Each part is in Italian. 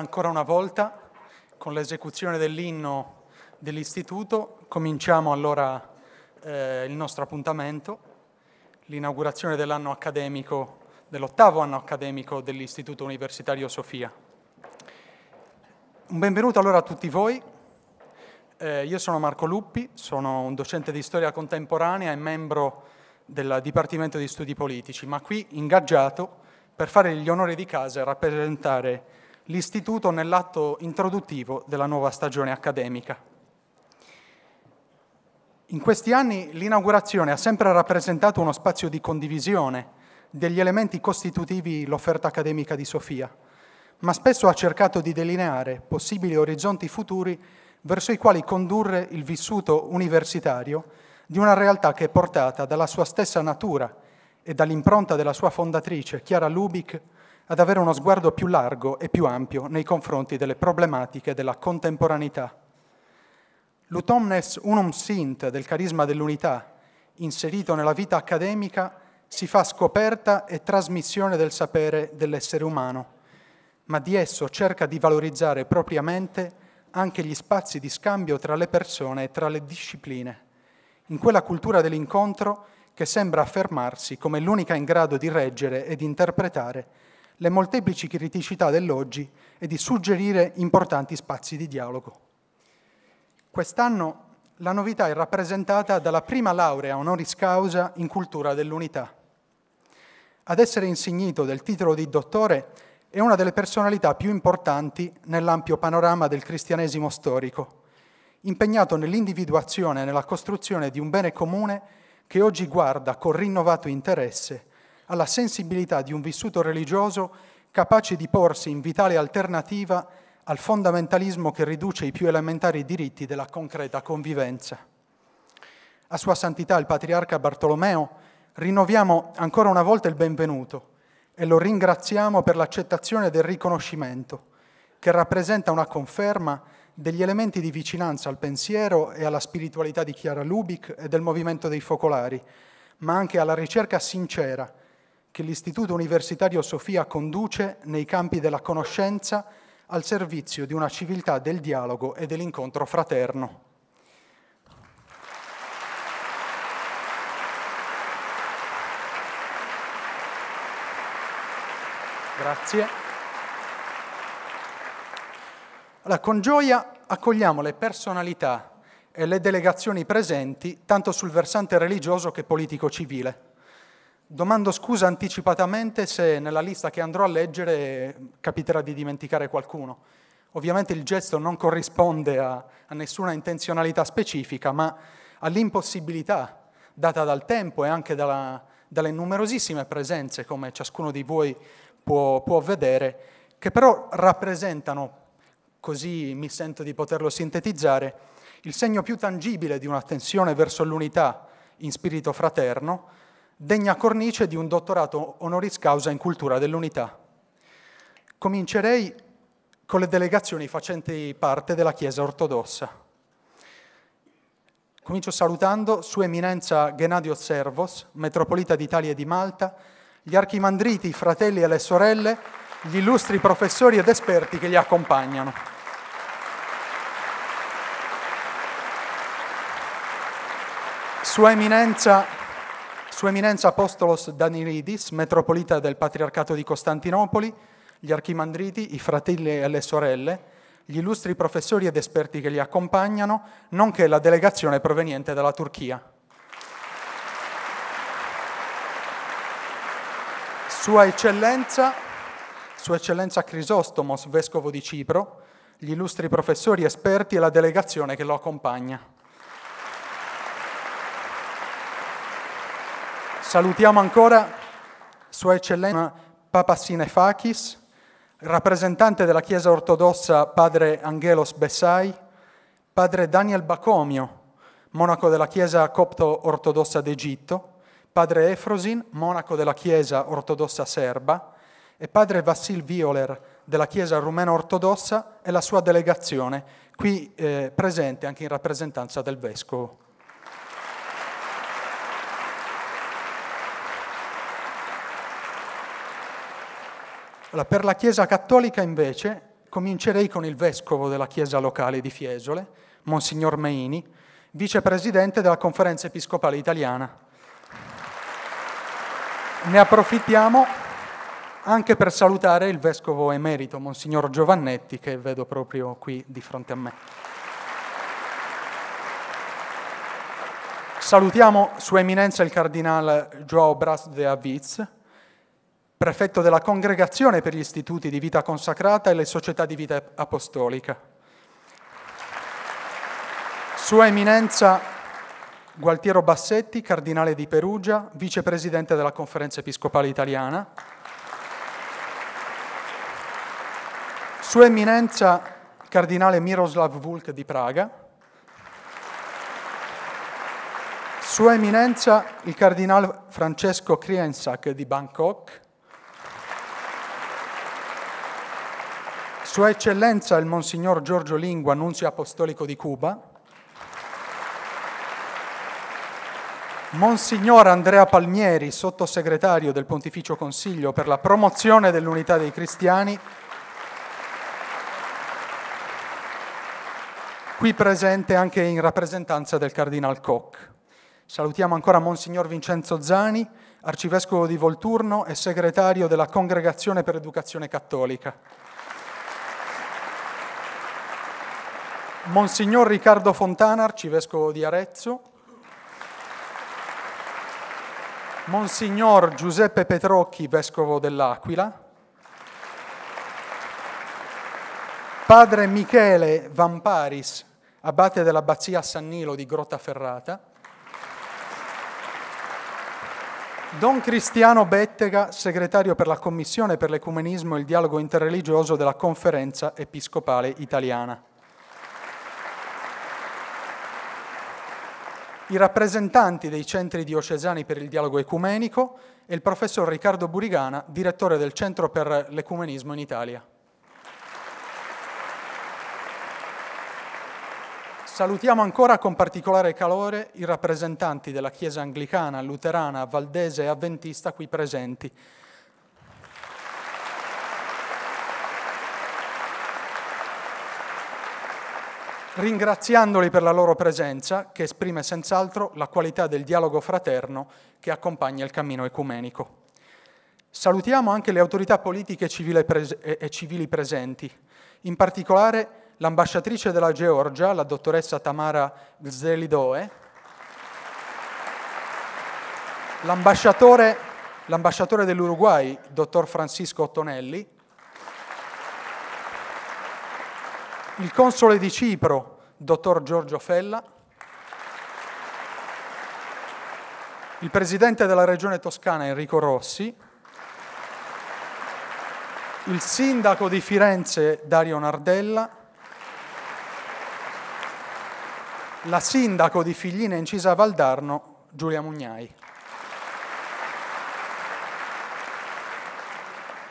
ancora una volta con l'esecuzione dell'inno dell'istituto. Cominciamo allora eh, il nostro appuntamento, l'inaugurazione dell'anno accademico, dell'ottavo anno accademico dell'Istituto Universitario Sofia. Un benvenuto allora a tutti voi. Eh, io sono Marco Luppi, sono un docente di storia contemporanea e membro del Dipartimento di Studi Politici, ma qui ingaggiato per fare gli onori di casa e rappresentare l'Istituto nell'atto introduttivo della nuova stagione accademica. In questi anni l'inaugurazione ha sempre rappresentato uno spazio di condivisione degli elementi costitutivi l'offerta accademica di Sofia, ma spesso ha cercato di delineare possibili orizzonti futuri verso i quali condurre il vissuto universitario di una realtà che è portata dalla sua stessa natura e dall'impronta della sua fondatrice, Chiara Lubic, ad avere uno sguardo più largo e più ampio nei confronti delle problematiche della contemporaneità. L'utomnes unum sint del carisma dell'unità, inserito nella vita accademica, si fa scoperta e trasmissione del sapere dell'essere umano, ma di esso cerca di valorizzare propriamente anche gli spazi di scambio tra le persone e tra le discipline, in quella cultura dell'incontro che sembra affermarsi come l'unica in grado di reggere ed interpretare le molteplici criticità dell'oggi e di suggerire importanti spazi di dialogo. Quest'anno la novità è rappresentata dalla prima laurea honoris causa in cultura dell'unità. Ad essere insignito del titolo di dottore è una delle personalità più importanti nell'ampio panorama del cristianesimo storico, impegnato nell'individuazione e nella costruzione di un bene comune che oggi guarda con rinnovato interesse alla sensibilità di un vissuto religioso capace di porsi in vitale alternativa al fondamentalismo che riduce i più elementari diritti della concreta convivenza. A Sua Santità il Patriarca Bartolomeo rinnoviamo ancora una volta il benvenuto e lo ringraziamo per l'accettazione del riconoscimento, che rappresenta una conferma degli elementi di vicinanza al pensiero e alla spiritualità di Chiara Lubic e del movimento dei focolari, ma anche alla ricerca sincera che l'Istituto Universitario Sofia conduce nei campi della conoscenza al servizio di una civiltà del dialogo e dell'incontro fraterno. Grazie. Allora, con gioia accogliamo le personalità e le delegazioni presenti tanto sul versante religioso che politico-civile. Domando scusa anticipatamente se nella lista che andrò a leggere capiterà di dimenticare qualcuno. Ovviamente il gesto non corrisponde a, a nessuna intenzionalità specifica, ma all'impossibilità data dal tempo e anche dalla, dalle numerosissime presenze, come ciascuno di voi può, può vedere, che però rappresentano, così mi sento di poterlo sintetizzare, il segno più tangibile di un'attenzione verso l'unità in spirito fraterno degna cornice di un dottorato honoris causa in cultura dell'unità. Comincerei con le delegazioni facenti parte della Chiesa ortodossa. Comincio salutando Sua Eminenza Gennadio Servos, Metropolita d'Italia e di Malta, gli archimandriti, i fratelli e le sorelle, gli illustri professori ed esperti che li accompagnano. Sua Eminenza sua Eminenza Apostolos Danilidis, metropolita del Patriarcato di Costantinopoli, gli archimandriti, i fratelli e le sorelle, gli illustri professori ed esperti che li accompagnano, nonché la delegazione proveniente dalla Turchia. Sua Eccellenza, Sua Eccellenza Crisostomos, Vescovo di Cipro, gli illustri professori esperti e la delegazione che lo accompagna. Salutiamo ancora Sua Eccellenza Papa Sinefakis, rappresentante della Chiesa ortodossa Padre Angelos Bessai, Padre Daniel Bacomio, monaco della Chiesa copto-ortodossa d'Egitto, Padre Efrosin, monaco della Chiesa ortodossa serba, e Padre Vassil Violer, della Chiesa rumena ortodossa e la sua delegazione, qui eh, presente anche in rappresentanza del Vescovo. Allora, per la Chiesa cattolica invece comincerei con il vescovo della Chiesa locale di Fiesole, Monsignor Meini, vicepresidente della Conferenza Episcopale Italiana. Ne approfittiamo anche per salutare il vescovo emerito, Monsignor Giovannetti, che vedo proprio qui di fronte a me. Salutiamo Sua Eminenza il Cardinale Joao Bras de Aviz, prefetto della Congregazione per gli istituti di vita consacrata e le società di vita apostolica. Sua Eminenza Gualtiero Bassetti, cardinale di Perugia, vicepresidente della Conferenza Episcopale Italiana. Sua Eminenza cardinale Miroslav Vulk di Praga. Sua Eminenza il cardinale Francesco Kriensak di Bangkok. Sua Eccellenza il Monsignor Giorgio Lingua, Nunzio Apostolico di Cuba, Monsignor Andrea Palmieri, sottosegretario del Pontificio Consiglio per la promozione dell'unità dei cristiani, qui presente anche in rappresentanza del Cardinal Koch. Salutiamo ancora Monsignor Vincenzo Zani, arcivescovo di Volturno e segretario della Congregazione per l'Educazione Cattolica. Monsignor Riccardo Fontana, arcivescovo di Arezzo, Monsignor Giuseppe Petrocchi, vescovo dell'Aquila, Padre Michele Vamparis, abate dell'abbazia San Nilo di Grottaferrata, Don Cristiano Bettega, segretario per la Commissione per l'Ecumenismo e il Dialogo Interreligioso della Conferenza Episcopale Italiana. i rappresentanti dei centri diocesani per il dialogo ecumenico e il professor Riccardo Burigana, direttore del Centro per l'Ecumenismo in Italia. Salutiamo ancora con particolare calore i rappresentanti della Chiesa anglicana, luterana, valdese e avventista qui presenti, ringraziandoli per la loro presenza, che esprime senz'altro la qualità del dialogo fraterno che accompagna il cammino ecumenico. Salutiamo anche le autorità politiche e civili presenti, in particolare l'ambasciatrice della Georgia, la dottoressa Tamara Zelidoe, l'ambasciatore dell'Uruguay, dottor Francisco Ottonelli, il console di Cipro, dottor Giorgio Fella, il presidente della regione toscana Enrico Rossi, il sindaco di Firenze Dario Nardella, la sindaco di Figline Incisa Valdarno Giulia Mugnai.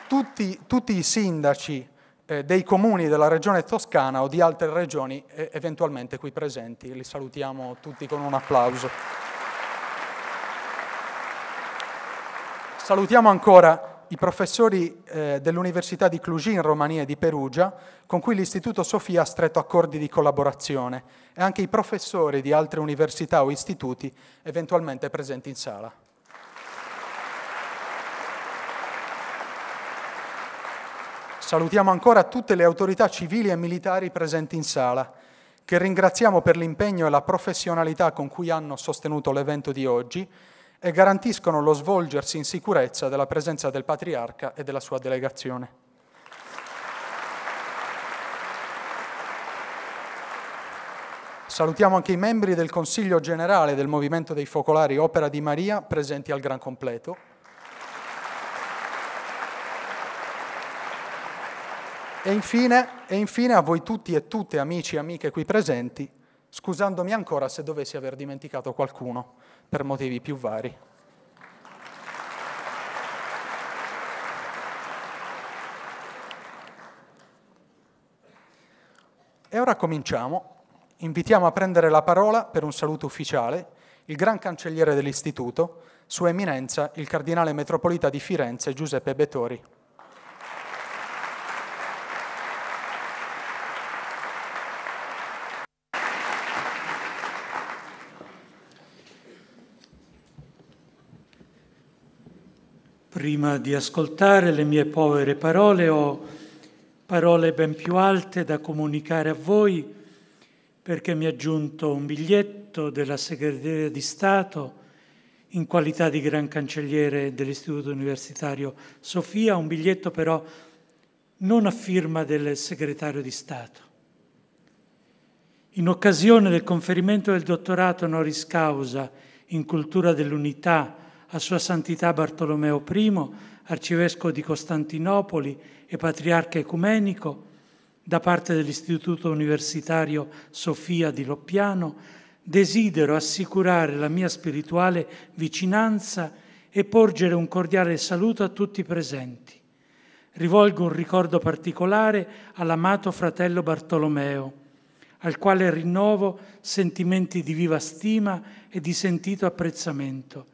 Tutti, tutti i sindaci eh, dei comuni della regione toscana o di altre regioni eh, eventualmente qui presenti. Li salutiamo tutti con un applauso. Salutiamo ancora i professori eh, dell'Università di Cluj in Romania e di Perugia, con cui l'Istituto Sofia ha stretto accordi di collaborazione, e anche i professori di altre università o istituti eventualmente presenti in sala. Salutiamo ancora tutte le autorità civili e militari presenti in sala, che ringraziamo per l'impegno e la professionalità con cui hanno sostenuto l'evento di oggi e garantiscono lo svolgersi in sicurezza della presenza del Patriarca e della sua delegazione. Salutiamo anche i membri del Consiglio Generale del Movimento dei Focolari Opera di Maria presenti al gran completo E infine, e infine, a voi tutti e tutte, amici e amiche qui presenti, scusandomi ancora se dovessi aver dimenticato qualcuno per motivi più vari. E ora cominciamo. Invitiamo a prendere la parola per un saluto ufficiale il Gran Cancelliere dell'Istituto, Sua Eminenza, il Cardinale Metropolita di Firenze Giuseppe Betori. Prima di ascoltare le mie povere parole ho parole ben più alte da comunicare a voi perché mi ha giunto un biglietto della Segreteria di Stato in qualità di Gran Cancelliere dell'Istituto Universitario Sofia, un biglietto però non a firma del Segretario di Stato. In occasione del conferimento del dottorato honoris causa in cultura dell'unità a Sua Santità Bartolomeo I, arcivescovo di Costantinopoli e patriarca ecumenico, da parte dell'Istituto Universitario Sofia di Loppiano, desidero assicurare la mia spirituale vicinanza e porgere un cordiale saluto a tutti i presenti. Rivolgo un ricordo particolare all'amato fratello Bartolomeo, al quale rinnovo sentimenti di viva stima e di sentito apprezzamento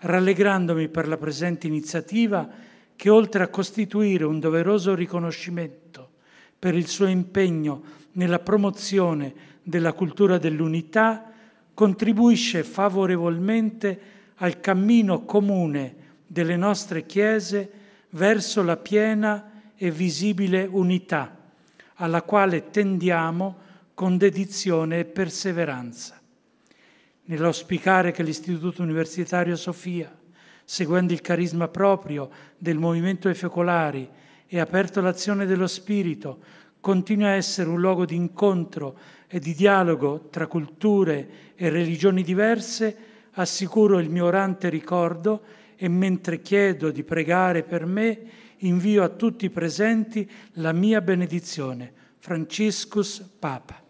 rallegrandomi per la presente iniziativa che oltre a costituire un doveroso riconoscimento per il suo impegno nella promozione della cultura dell'unità, contribuisce favorevolmente al cammino comune delle nostre Chiese verso la piena e visibile unità, alla quale tendiamo con dedizione e perseveranza nell'auspicare che l'Istituto Universitario Sofia, seguendo il carisma proprio del movimento dei focolari e aperto all'azione dello Spirito, continui a essere un luogo di incontro e di dialogo tra culture e religioni diverse, assicuro il mio orante ricordo e mentre chiedo di pregare per me, invio a tutti i presenti la mia benedizione. Franciscus Papa.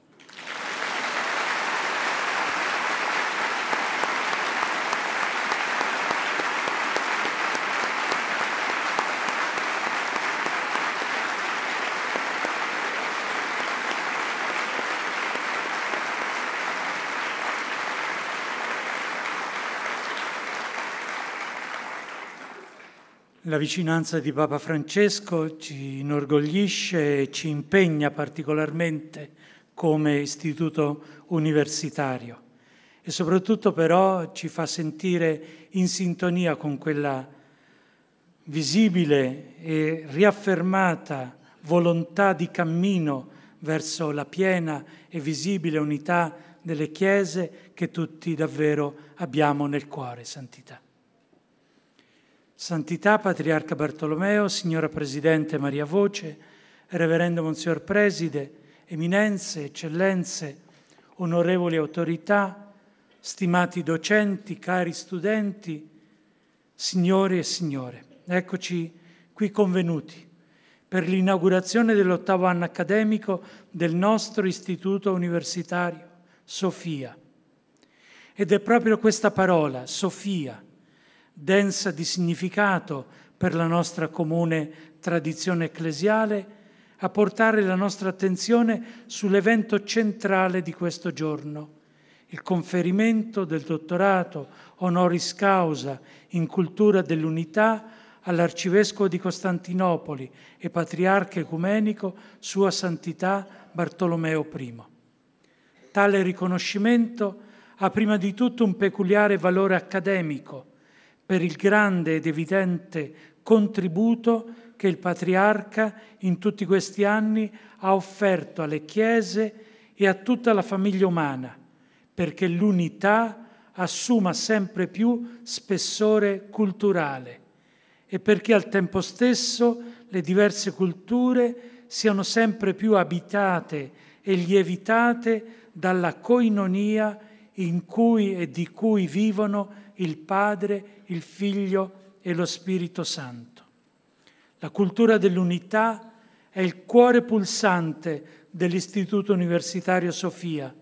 La vicinanza di Papa Francesco ci inorgoglisce e ci impegna particolarmente come istituto universitario e soprattutto però ci fa sentire in sintonia con quella visibile e riaffermata volontà di cammino verso la piena e visibile unità delle Chiese che tutti davvero abbiamo nel cuore, Santità. Santità Patriarca Bartolomeo, Signora Presidente Maria Voce, Reverendo Monsignor Preside, Eminenze, Eccellenze, onorevoli autorità, stimati docenti, cari studenti, signori e signore, eccoci qui convenuti per l'inaugurazione dell'ottavo anno accademico del nostro istituto universitario, Sofia. Ed è proprio questa parola, Sofia, densa di significato per la nostra comune tradizione ecclesiale, a portare la nostra attenzione sull'evento centrale di questo giorno, il conferimento del dottorato honoris causa in cultura dell'unità all'arcivescovo di Costantinopoli e patriarca ecumenico Sua Santità Bartolomeo I. Tale riconoscimento ha prima di tutto un peculiare valore accademico, per il grande ed evidente contributo che il patriarca in tutti questi anni ha offerto alle chiese e a tutta la famiglia umana, perché l'unità assuma sempre più spessore culturale e perché al tempo stesso le diverse culture siano sempre più abitate e lievitate dalla coinonia in cui e di cui vivono il Padre, il Figlio e lo Spirito Santo. La cultura dell'unità è il cuore pulsante dell'Istituto Universitario Sofia,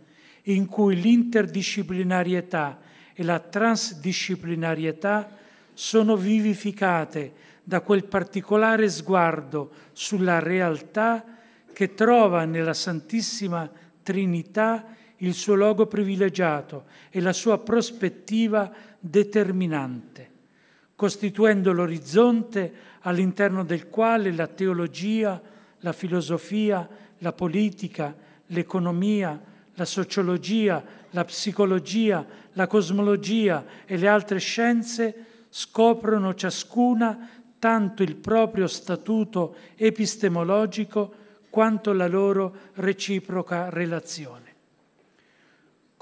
in cui l'interdisciplinarietà e la transdisciplinarietà sono vivificate da quel particolare sguardo sulla realtà che trova nella Santissima Trinità il suo luogo privilegiato e la sua prospettiva determinante, costituendo l'orizzonte all'interno del quale la teologia, la filosofia, la politica, l'economia, la sociologia, la psicologia, la cosmologia e le altre scienze scoprono ciascuna tanto il proprio statuto epistemologico quanto la loro reciproca relazione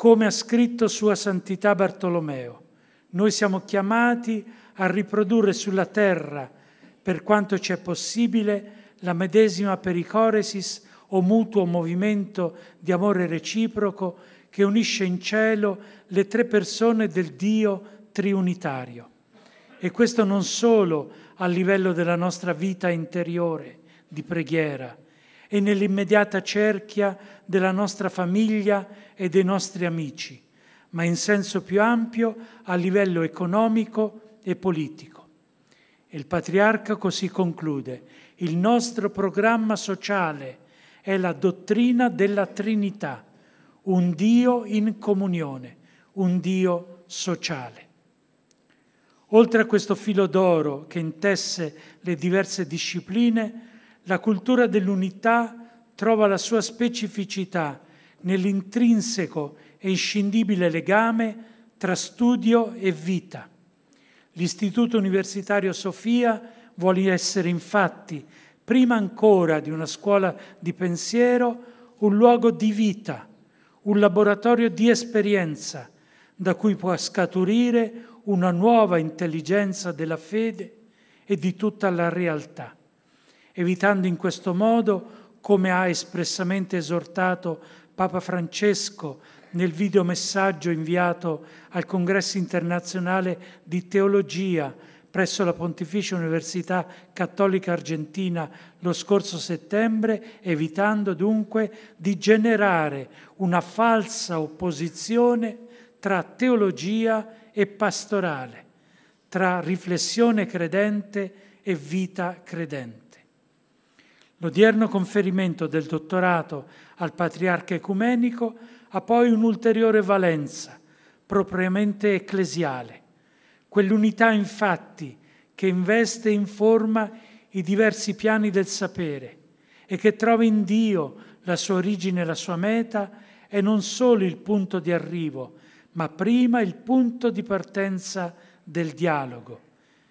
come ha scritto Sua Santità Bartolomeo. Noi siamo chiamati a riprodurre sulla terra, per quanto ci è possibile, la medesima pericoresis o mutuo movimento di amore reciproco che unisce in cielo le tre persone del Dio triunitario. E questo non solo a livello della nostra vita interiore di preghiera, e nell'immediata cerchia della nostra famiglia e dei nostri amici, ma in senso più ampio a livello economico e politico. Il patriarca così conclude, il nostro programma sociale è la dottrina della Trinità, un Dio in comunione, un Dio sociale. Oltre a questo filo d'oro che intesse le diverse discipline, la cultura dell'unità trova la sua specificità nell'intrinseco e inscindibile legame tra studio e vita. L'Istituto Universitario Sofia vuole essere infatti, prima ancora di una scuola di pensiero, un luogo di vita, un laboratorio di esperienza, da cui può scaturire una nuova intelligenza della fede e di tutta la realtà evitando in questo modo, come ha espressamente esortato Papa Francesco nel videomessaggio inviato al Congresso internazionale di teologia presso la Pontificia Università Cattolica Argentina lo scorso settembre, evitando dunque di generare una falsa opposizione tra teologia e pastorale, tra riflessione credente e vita credente. L'odierno conferimento del dottorato al patriarca ecumenico ha poi un'ulteriore valenza, propriamente ecclesiale. Quell'unità infatti che investe in forma i diversi piani del sapere e che trova in Dio la sua origine e la sua meta è non solo il punto di arrivo, ma prima il punto di partenza del dialogo.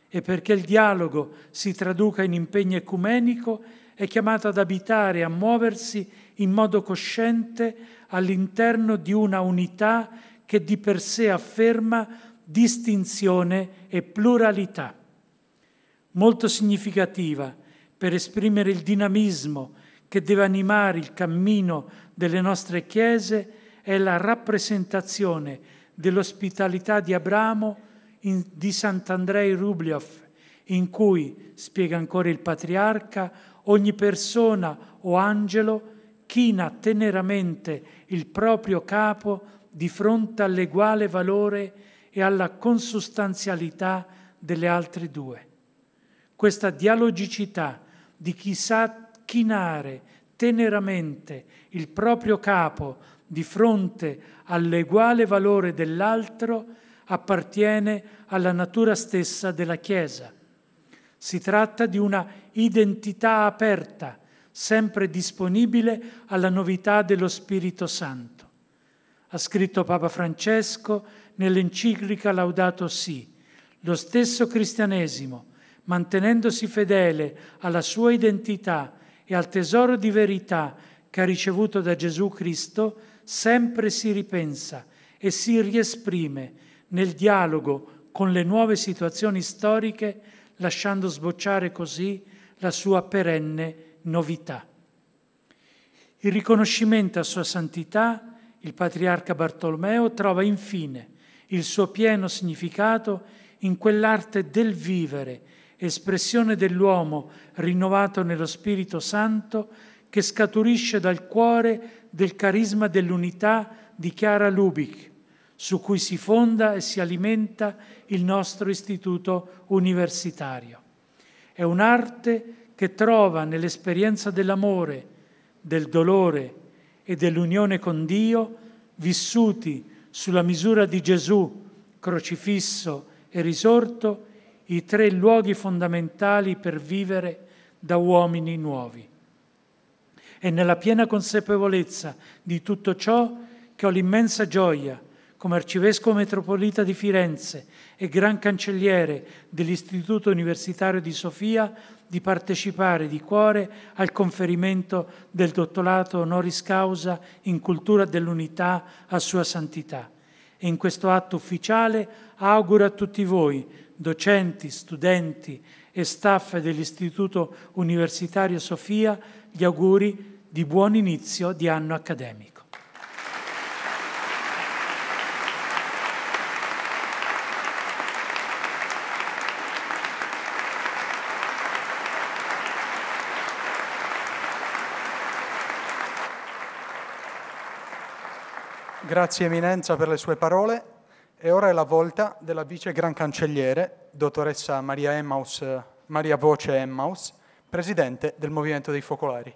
E perché il dialogo si traduca in impegno ecumenico, è chiamato ad abitare, a muoversi in modo cosciente all'interno di una unità che di per sé afferma distinzione e pluralità. Molto significativa per esprimere il dinamismo che deve animare il cammino delle nostre chiese è la rappresentazione dell'ospitalità di Abramo in, di Sant'Andrei Rubliov, in cui, spiega ancora il patriarca, Ogni persona o angelo china teneramente il proprio capo di fronte all'eguale valore e alla consustanzialità delle altre due. Questa dialogicità di chi sa chinare teneramente il proprio capo di fronte all'eguale valore dell'altro appartiene alla natura stessa della Chiesa si tratta di una identità aperta, sempre disponibile alla novità dello Spirito Santo. Ha scritto Papa Francesco nell'enciclica Laudato Si, lo stesso cristianesimo, mantenendosi fedele alla sua identità e al tesoro di verità che ha ricevuto da Gesù Cristo, sempre si ripensa e si riesprime nel dialogo con le nuove situazioni storiche lasciando sbocciare così la sua perenne novità. Il riconoscimento a sua santità, il patriarca Bartolomeo trova infine il suo pieno significato in quell'arte del vivere, espressione dell'uomo rinnovato nello Spirito Santo, che scaturisce dal cuore del carisma dell'unità di Chiara Lubich, su cui si fonda e si alimenta il nostro istituto universitario. È un'arte che trova nell'esperienza dell'amore, del dolore e dell'unione con Dio, vissuti sulla misura di Gesù, crocifisso e risorto, i tre luoghi fondamentali per vivere da uomini nuovi. E nella piena consapevolezza di tutto ciò che ho l'immensa gioia come arcivescovo metropolita di Firenze e gran cancelliere dell'Istituto Universitario di Sofia, di partecipare di cuore al conferimento del dottorato honoris causa in cultura dell'unità a Sua Santità. E in questo atto ufficiale auguro a tutti voi, docenti, studenti e staff dell'Istituto Universitario Sofia, gli auguri di buon inizio di anno accademico. Grazie Eminenza per le sue parole e ora è la volta della vice gran cancelliere, dottoressa Maria, Emmaus, Maria Voce Emmaus, presidente del Movimento dei Focolari.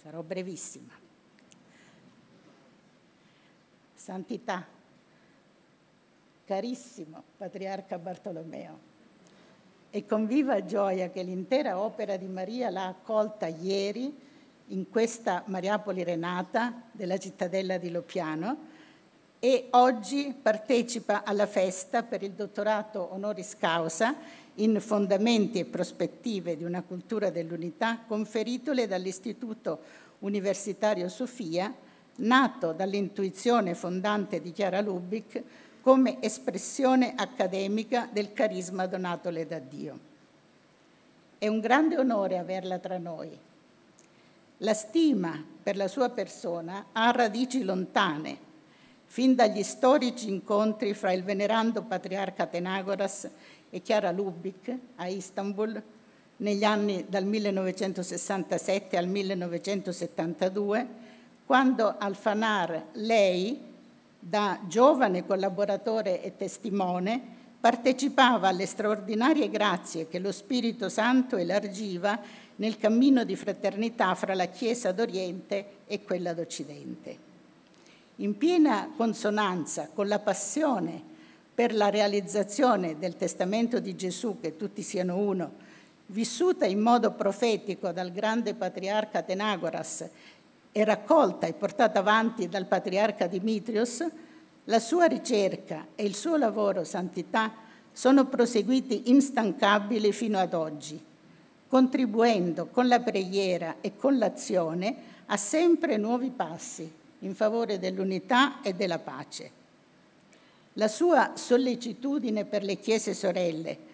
Sarò brevissima. Santità, carissimo Patriarca Bartolomeo, e con viva gioia che l'intera opera di Maria l'ha accolta ieri in questa Mariapoli Renata della cittadella di Lopiano e oggi partecipa alla festa per il dottorato honoris causa in fondamenti e prospettive di una cultura dell'unità conferitole dall'Istituto Universitario Sofia nato dall'intuizione fondante di Chiara Lubic come espressione accademica del carisma donatole da Dio. È un grande onore averla tra noi. La stima per la sua persona ha radici lontane, fin dagli storici incontri fra il venerando patriarca Tenagoras e Chiara Lubic a Istanbul negli anni dal 1967 al 1972 quando Alfanar, lei, da giovane collaboratore e testimone, partecipava alle straordinarie grazie che lo Spirito Santo elargiva nel cammino di fraternità fra la Chiesa d'Oriente e quella d'Occidente. In piena consonanza con la passione per la realizzazione del testamento di Gesù, che tutti siano uno, vissuta in modo profetico dal grande patriarca Tenagoras e raccolta e portata avanti dal patriarca Dimitrios, la sua ricerca e il suo lavoro santità sono proseguiti instancabili fino ad oggi, contribuendo con la preghiera e con l'azione a sempre nuovi passi in favore dell'unità e della pace. La sua sollecitudine per le chiese sorelle,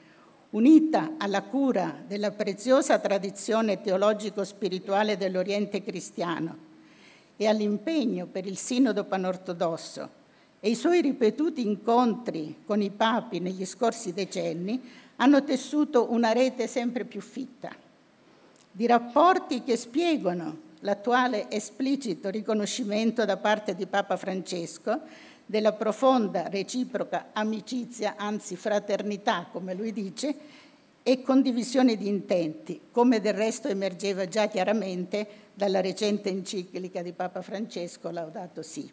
unita alla cura della preziosa tradizione teologico-spirituale dell'Oriente cristiano, e all'impegno per il sinodo panortodosso e i suoi ripetuti incontri con i papi negli scorsi decenni hanno tessuto una rete sempre più fitta di rapporti che spiegano l'attuale esplicito riconoscimento da parte di Papa Francesco della profonda reciproca amicizia, anzi fraternità, come lui dice, e condivisione di intenti, come del resto emergeva già chiaramente dalla recente enciclica di Papa Francesco Laudato Si.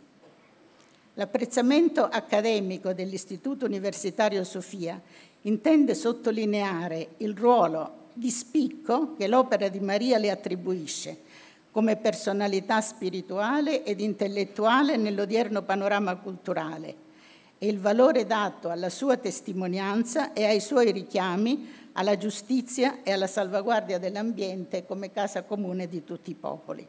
L'apprezzamento accademico dell'Istituto Universitario Sofia intende sottolineare il ruolo di spicco che l'opera di Maria le attribuisce come personalità spirituale ed intellettuale nell'odierno panorama culturale e il valore dato alla sua testimonianza e ai suoi richiami alla giustizia e alla salvaguardia dell'ambiente come casa comune di tutti i popoli.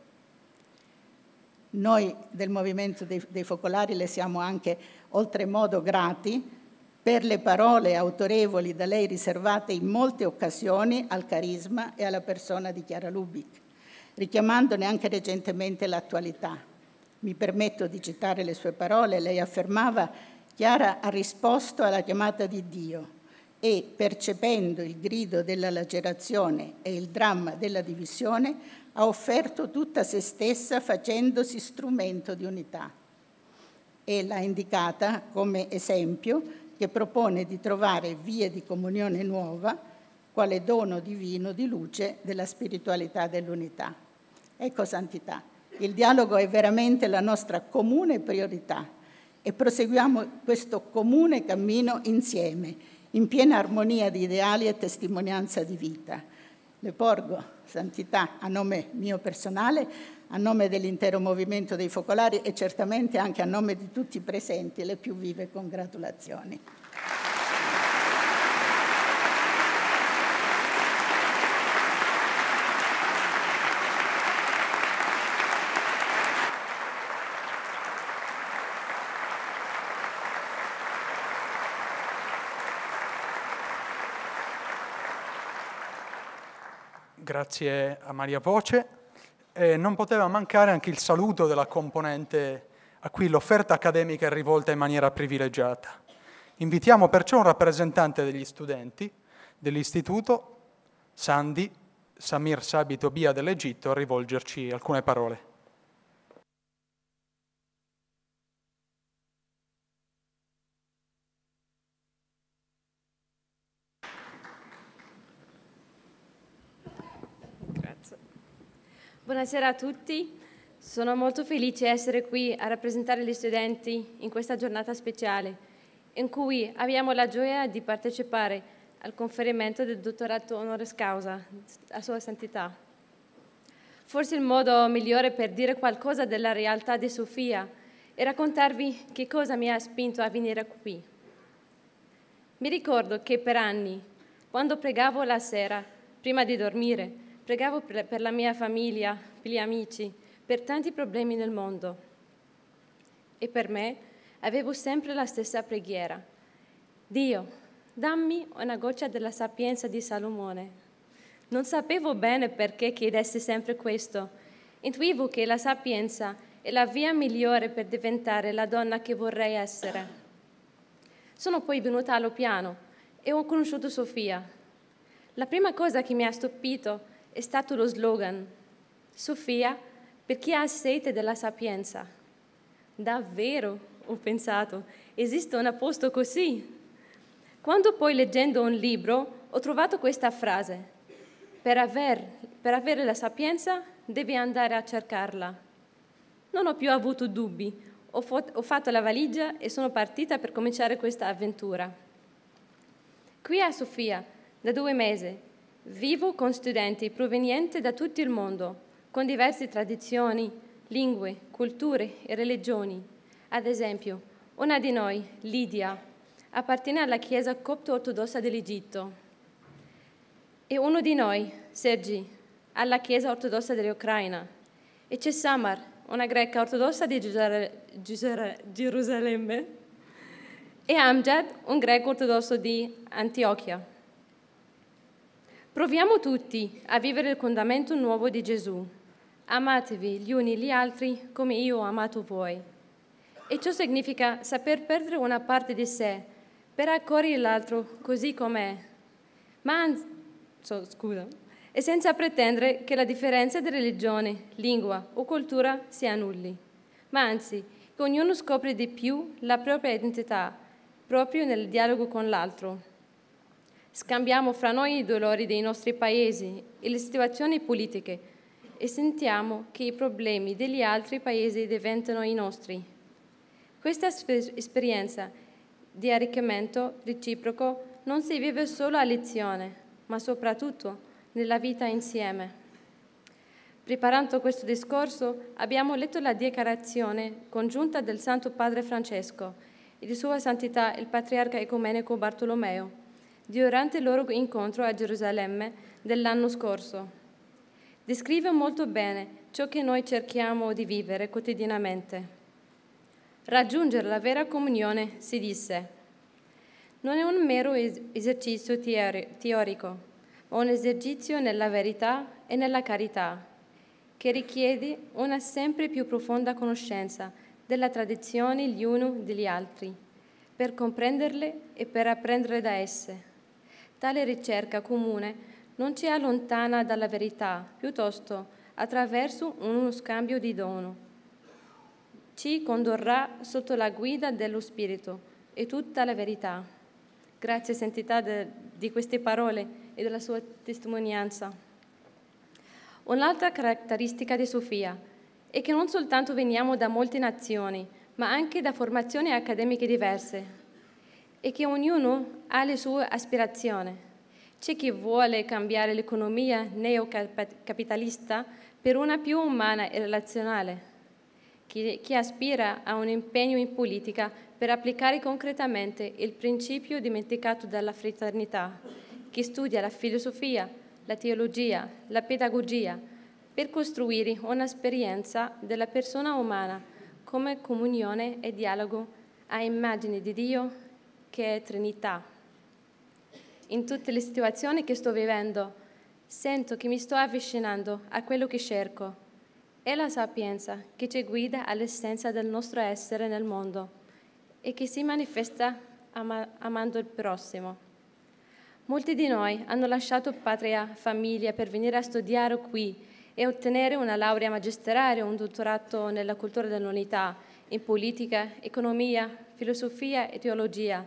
Noi del Movimento dei, Focolari le siamo anche oltremodo grati per le parole autorevoli da lei riservate in molte occasioni al carisma e alla persona di Chiara Lubic, richiamandone anche recentemente l'attualità. Mi permetto di citare le sue parole, lei affermava Chiara ha risposto alla chiamata di Dio e percependo il grido della lacerazione e il dramma della divisione, ha offerto tutta se stessa facendosi strumento di unità. E l'ha indicata come esempio che propone di trovare vie di comunione nuova, quale dono divino di luce della spiritualità dell'unità. Ecco santità, il dialogo è veramente la nostra comune priorità e proseguiamo questo comune cammino insieme in piena armonia di ideali e testimonianza di vita. Le porgo, Santità, a nome mio personale, a nome dell'intero movimento dei focolari e certamente anche a nome di tutti i presenti le più vive congratulazioni. grazie a Maria Voce. E non poteva mancare anche il saluto della componente a cui l'offerta accademica è rivolta in maniera privilegiata. Invitiamo perciò un rappresentante degli studenti dell'istituto, Sandi Samir Sabito Bia dell'Egitto, a rivolgerci alcune parole. Buonasera a tutti, sono molto felice di essere qui a rappresentare gli studenti in questa giornata speciale in cui abbiamo la gioia di partecipare al conferimento del dottorato honoris causa a Sua Santità. Forse il modo migliore per dire qualcosa della realtà di Sofia e raccontarvi che cosa mi ha spinto a venire qui. Mi ricordo che per anni, quando pregavo la sera, prima di dormire, Pregavo per la mia famiglia, per gli amici, per tanti problemi nel mondo. E per me avevo sempre la stessa preghiera. Dio, dammi una goccia della sapienza di Salomone. Non sapevo bene perché chiedessi sempre questo. Intuivo che la sapienza è la via migliore per diventare la donna che vorrei essere. Sono poi venuta allo piano e ho conosciuto Sofia. La prima cosa che mi ha stupito è stato lo slogan Sofia per chi ha sete della sapienza. Davvero, ho pensato, esiste un posto così? Quando poi leggendo un libro ho trovato questa frase, per, aver, per avere la sapienza devi andare a cercarla. Non ho più avuto dubbi, ho, ho fatto la valigia e sono partita per cominciare questa avventura. Qui a Sofia, da due mesi, Vivo con studenti provenienti da tutto il mondo, con diverse tradizioni, lingue, culture e religioni. Ad esempio, una di noi, Lidia, appartiene alla Chiesa copto-ortodossa dell'Egitto e uno di noi, Sergi, alla Chiesa ortodossa dell'Ucraina. E c'è Samar, una greca ortodossa di Gerusalemme, e Amjad, un greco ortodosso di Antiochia. Proviamo tutti a vivere il comandamento nuovo di Gesù. Amatevi gli uni gli altri come io ho amato voi. E ciò significa saper perdere una parte di sé per accogliere l'altro così com'è. Ma anzi, so, scusa, e senza pretendere che la differenza di religione, lingua o cultura sia annulli, ma anzi che ognuno scopre di più la propria identità proprio nel dialogo con l'altro scambiamo fra noi i dolori dei nostri paesi e le situazioni politiche e sentiamo che i problemi degli altri paesi diventano i nostri. Questa esperienza di arricchimento reciproco non si vive solo a lezione, ma soprattutto nella vita insieme. Preparando questo discorso abbiamo letto la dichiarazione congiunta del Santo Padre Francesco e di Sua Santità il Patriarca Ecumenico Bartolomeo durante il loro incontro a Gerusalemme dell'anno scorso. Descrive molto bene ciò che noi cerchiamo di vivere quotidianamente. Raggiungere la vera comunione, si disse, non è un mero esercizio teorico, ma un esercizio nella verità e nella carità, che richiede una sempre più profonda conoscenza della tradizione gli uni degli altri, per comprenderle e per apprendere da esse. Tale ricerca comune non ci allontana dalla verità, piuttosto attraverso uno scambio di dono. Ci condurrà sotto la guida dello Spirito e tutta la verità. Grazie Santità de, di queste parole e della sua testimonianza. Un'altra caratteristica di Sofia è che non soltanto veniamo da molte nazioni, ma anche da formazioni accademiche diverse, e che ognuno ha le sue aspirazioni. C'è chi vuole cambiare l'economia neocapitalista per una più umana e relazionale, chi, chi aspira a un impegno in politica per applicare concretamente il principio dimenticato dalla fraternità, chi studia la filosofia, la teologia, la pedagogia, per costruire un'esperienza della persona umana come comunione e dialogo a immagine di Dio che è Trinità. In tutte le situazioni che sto vivendo, sento che mi sto avvicinando a quello che cerco. È la sapienza che ci guida all'essenza del nostro essere nel mondo e che si manifesta ama amando il prossimo. Molti di noi hanno lasciato patria, famiglia per venire a studiare qui e ottenere una laurea magistrale o un dottorato nella cultura dell'unità, in politica, economia, filosofia e teologia,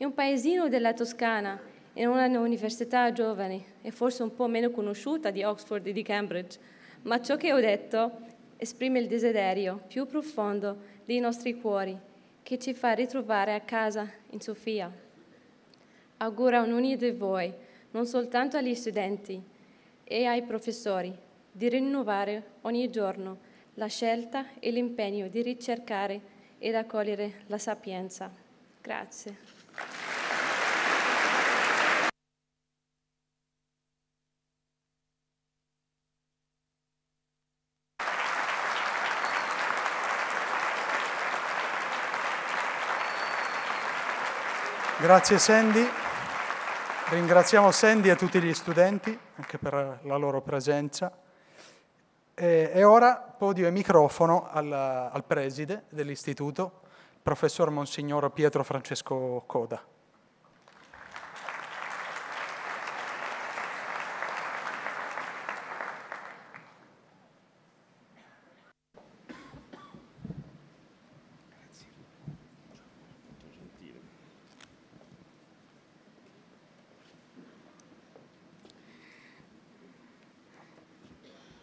è un paesino della Toscana e una università giovane, e forse un po' meno conosciuta di Oxford e di Cambridge, ma ciò che ho detto esprime il desiderio più profondo dei nostri cuori che ci fa ritrovare a casa in Sofia. Auguro a ognuno di voi, non soltanto agli studenti e ai professori, di rinnovare ogni giorno la scelta e l'impegno di ricercare ed accogliere la sapienza. Grazie. Grazie Sandy, ringraziamo Sandy e tutti gli studenti anche per la loro presenza. E, ora podio e microfono al, al preside dell'istituto, professor Monsignor Pietro Francesco Coda.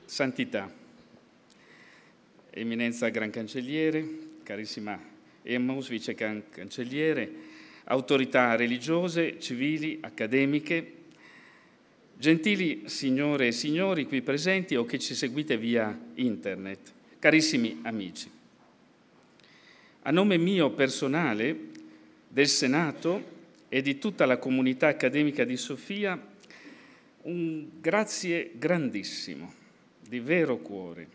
Santità, Eminenza Gran Cancelliere, carissima Emmaus vice cancelliere, autorità religiose, civili, accademiche, gentili signore e signori qui presenti o che ci seguite via internet, carissimi amici. A nome mio personale, del Senato e di tutta la comunità accademica di Sofia, un grazie grandissimo, di vero cuore,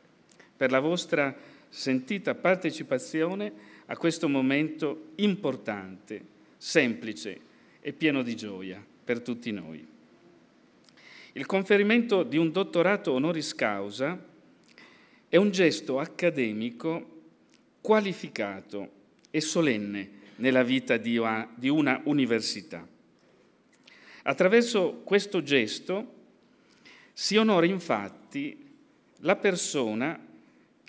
per la vostra sentita partecipazione a questo momento importante, semplice e pieno di gioia per tutti noi. Il conferimento di un dottorato honoris causa è un gesto accademico qualificato e solenne nella vita di una università. Attraverso questo gesto si onora infatti la persona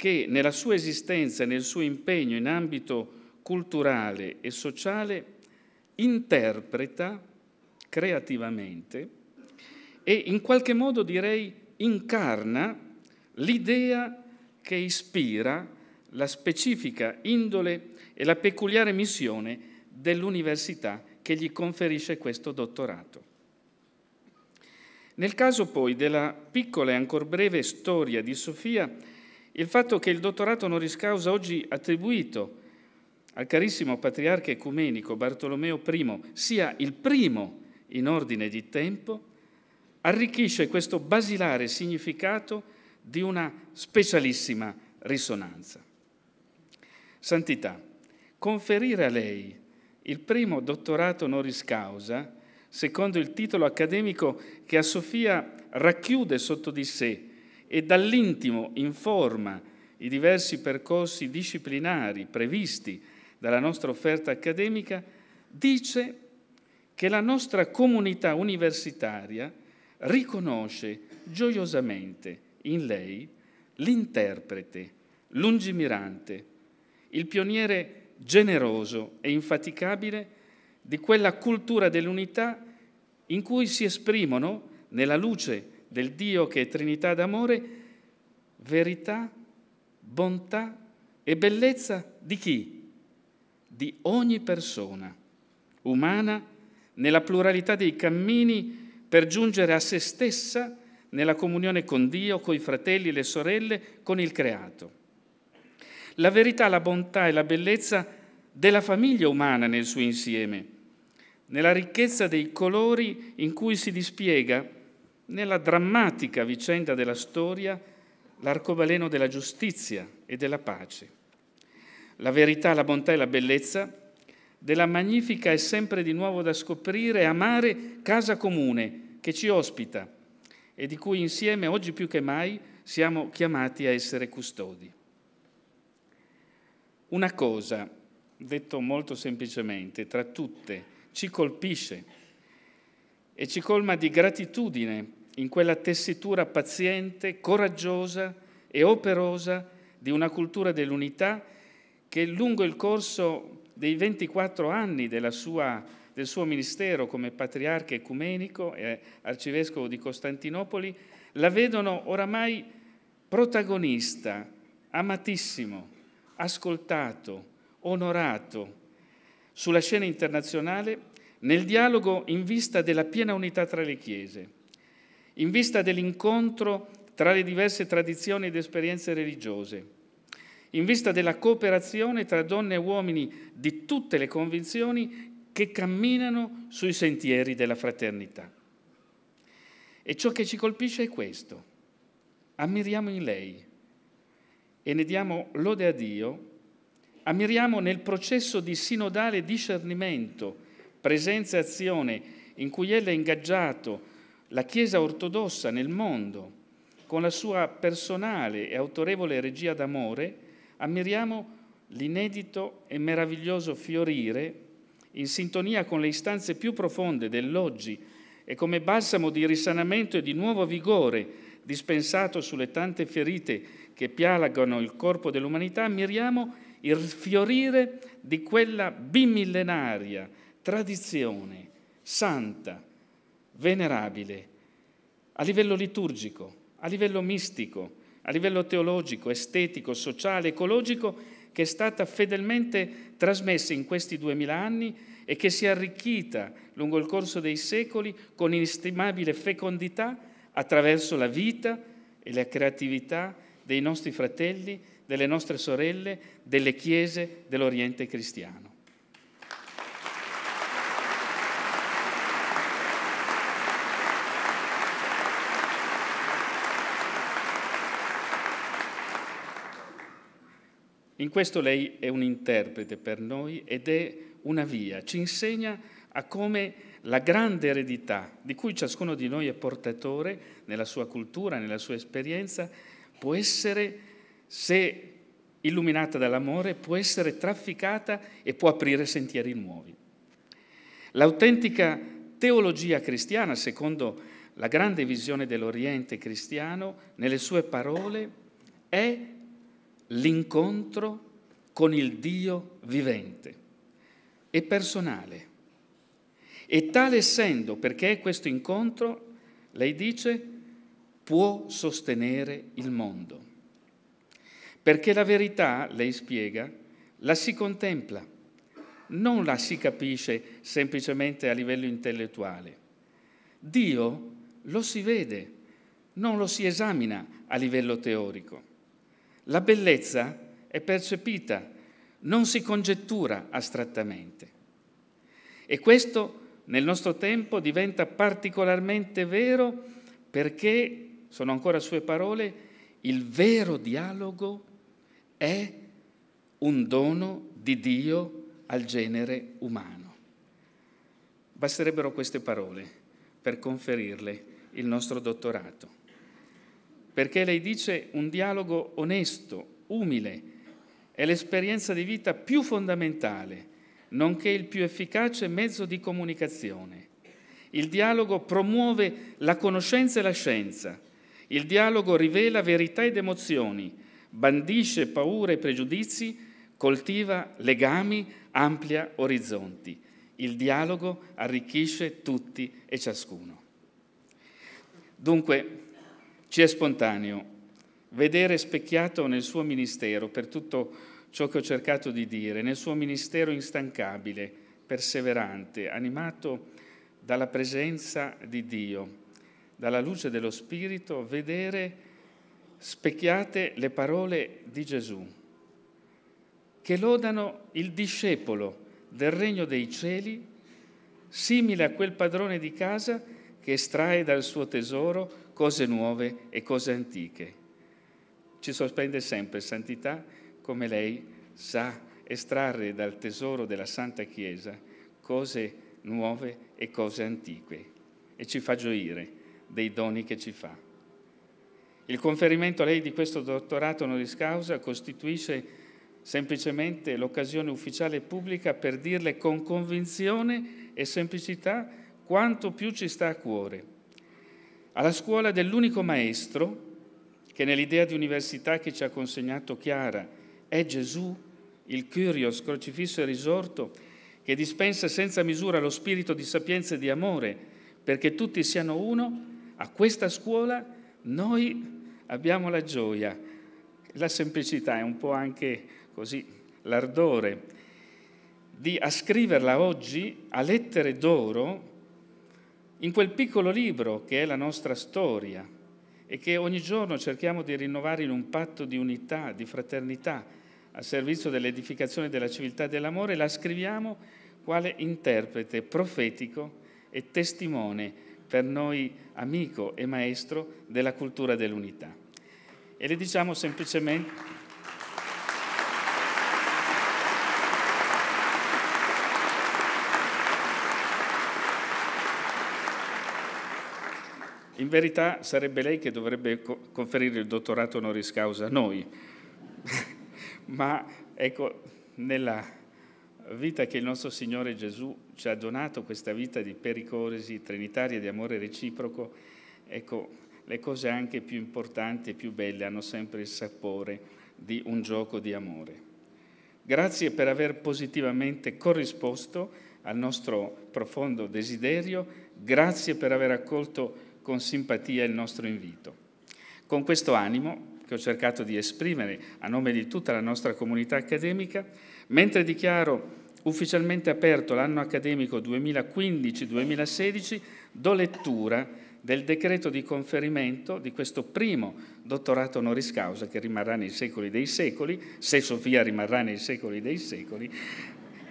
che nella sua esistenza e nel suo impegno in ambito culturale e sociale interpreta creativamente e in qualche modo direi incarna l'idea che ispira la specifica indole e la peculiare missione dell'università che gli conferisce questo dottorato. Nel caso poi della piccola e ancora breve storia di Sofia, il fatto che il dottorato honoris causa oggi attribuito al carissimo patriarca ecumenico Bartolomeo I sia il primo in ordine di tempo, arricchisce questo basilare significato di una specialissima risonanza. Santità, conferire a lei il primo dottorato honoris causa, secondo il titolo accademico che a Sofia racchiude sotto di sé e dall'intimo informa i diversi percorsi disciplinari previsti dalla nostra offerta accademica, dice che la nostra comunità universitaria riconosce gioiosamente in lei l'interprete, lungimirante, il pioniere generoso e infaticabile di quella cultura dell'unità in cui si esprimono, nella luce del Dio che è Trinità d'amore, verità, bontà e bellezza di chi? Di ogni persona umana nella pluralità dei cammini per giungere a se stessa nella comunione con Dio, coi fratelli, e le sorelle, con il creato. La verità, la bontà e la bellezza della famiglia umana nel suo insieme, nella ricchezza dei colori in cui si dispiega nella drammatica vicenda della storia l'arcobaleno della giustizia e della pace, la verità, la bontà e la bellezza della magnifica e sempre di nuovo da scoprire e amare casa comune che ci ospita e di cui insieme oggi più che mai siamo chiamati a essere custodi. Una cosa, detto molto semplicemente, tra tutte, ci colpisce e ci colma di gratitudine in quella tessitura paziente, coraggiosa e operosa di una cultura dell'unità che lungo il corso dei 24 anni sua, del suo ministero come patriarca ecumenico e arcivescovo di Costantinopoli la vedono oramai protagonista, amatissimo, ascoltato, onorato sulla scena internazionale nel dialogo in vista della piena unità tra le Chiese in vista dell'incontro tra le diverse tradizioni ed esperienze religiose, in vista della cooperazione tra donne e uomini di tutte le convinzioni che camminano sui sentieri della fraternità. E ciò che ci colpisce è questo. Ammiriamo in lei e ne diamo lode a Dio, ammiriamo nel processo di sinodale discernimento, presenza e azione in cui ella è ingaggiato la Chiesa ortodossa nel mondo, con la sua personale e autorevole regia d'amore, ammiriamo l'inedito e meraviglioso fiorire in sintonia con le istanze più profonde dell'oggi e come balsamo di risanamento e di nuovo vigore dispensato sulle tante ferite che pialagano il corpo dell'umanità, ammiriamo il fiorire di quella bimillenaria tradizione santa venerabile, a livello liturgico, a livello mistico, a livello teologico, estetico, sociale, ecologico, che è stata fedelmente trasmessa in questi duemila anni e che si è arricchita lungo il corso dei secoli con inestimabile fecondità attraverso la vita e la creatività dei nostri fratelli, delle nostre sorelle, delle chiese dell'Oriente cristiano. In questo lei è un interprete per noi ed è una via, ci insegna a come la grande eredità di cui ciascuno di noi è portatore nella sua cultura, nella sua esperienza, può essere, se illuminata dall'amore, può essere trafficata e può aprire sentieri nuovi. L'autentica teologia cristiana, secondo la grande visione dell'Oriente cristiano, nelle sue parole, è l'incontro con il Dio vivente e personale. E tale essendo, perché è questo incontro, lei dice, può sostenere il mondo. Perché la verità, lei spiega, la si contempla, non la si capisce semplicemente a livello intellettuale. Dio lo si vede, non lo si esamina a livello teorico. La bellezza è percepita, non si congettura astrattamente. E questo nel nostro tempo diventa particolarmente vero perché, sono ancora sue parole, il vero dialogo è un dono di Dio al genere umano. Basterebbero queste parole per conferirle il nostro dottorato perché lei dice un dialogo onesto, umile, è l'esperienza di vita più fondamentale, nonché il più efficace mezzo di comunicazione. Il dialogo promuove la conoscenza e la scienza. Il dialogo rivela verità ed emozioni, bandisce paure e pregiudizi, coltiva legami, amplia orizzonti. Il dialogo arricchisce tutti e ciascuno. Dunque, ci è spontaneo vedere specchiato nel suo ministero, per tutto ciò che ho cercato di dire, nel suo ministero instancabile, perseverante, animato dalla presenza di Dio, dalla luce dello Spirito, vedere specchiate le parole di Gesù, che lodano il discepolo del regno dei cieli, simile a quel padrone di casa che estrae dal suo tesoro cose nuove e cose antiche. Ci sorprende sempre santità come lei sa estrarre dal tesoro della Santa Chiesa cose nuove e cose antiche e ci fa gioire dei doni che ci fa. Il conferimento a lei di questo dottorato honoris causa costituisce semplicemente l'occasione ufficiale e pubblica per dirle con convinzione e semplicità quanto più ci sta a cuore alla scuola dell'unico maestro che nell'idea di università che ci ha consegnato Chiara è Gesù, il Curios crocifisso e risorto, che dispensa senza misura lo spirito di sapienza e di amore, perché tutti siano uno, a questa scuola noi abbiamo la gioia, la semplicità e un po' anche così l'ardore di ascriverla oggi a lettere d'oro in quel piccolo libro che è la nostra storia e che ogni giorno cerchiamo di rinnovare in un patto di unità, di fraternità, a servizio dell'edificazione della civiltà e dell'amore, la scriviamo quale interprete profetico e testimone per noi amico e maestro della cultura dell'unità. E le diciamo semplicemente... In verità sarebbe lei che dovrebbe conferire il dottorato honoris causa a noi, ma ecco, nella vita che il nostro Signore Gesù ci ha donato, questa vita di pericoresi trinitaria, di amore reciproco, ecco, le cose anche più importanti e più belle hanno sempre il sapore di un gioco di amore. Grazie per aver positivamente corrisposto al nostro profondo desiderio, grazie per aver accolto il con simpatia il nostro invito. Con questo animo, che ho cercato di esprimere a nome di tutta la nostra comunità accademica, mentre dichiaro ufficialmente aperto l'anno accademico 2015-2016, do lettura del decreto di conferimento di questo primo dottorato honoris causa che rimarrà nei secoli dei secoli, se Sofia rimarrà nei secoli dei secoli,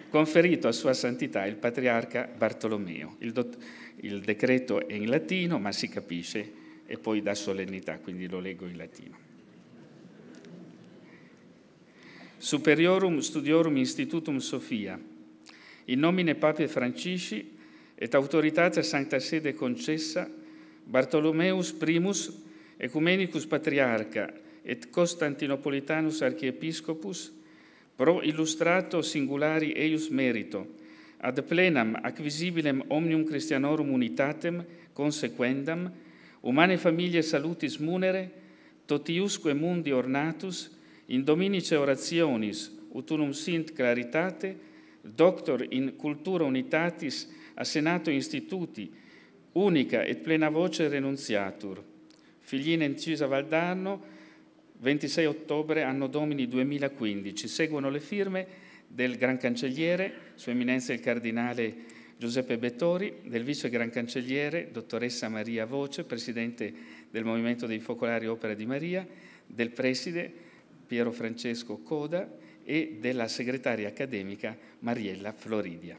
conferito a Sua Santità il Patriarca Bartolomeo. Il dott- il decreto è in latino, ma si capisce e poi dà solennità, quindi lo leggo in latino. Superiorum studiorum institutum Sophia, in nomine Pape Francisci et autoritate Sancta Sede concessa Bartolomeus primus ecumenicus patriarca et Constantinopolitanus archiepiscopus pro illustrato singulari eius merito ad plenam acquisibilem omnium Christianorum unitatem consequendam, umane famiglie salutis munere, totiusque mundi ornatus, in dominice orationis, utunum sint claritate, doctor in cultura unitatis a senato instituti, unica et plena voce renunziatur. Figline incisa Valdarno, 26 ottobre anno domini 2015. Seguono le firme del Gran Cancelliere, Sua Eminenza il Cardinale Giuseppe Bettori, del Vice Gran Cancelliere, Dottoressa Maria Voce, Presidente del Movimento dei Focolari Opera di Maria, del Preside Piero Francesco Coda e della Segretaria Accademica Mariella Floridia.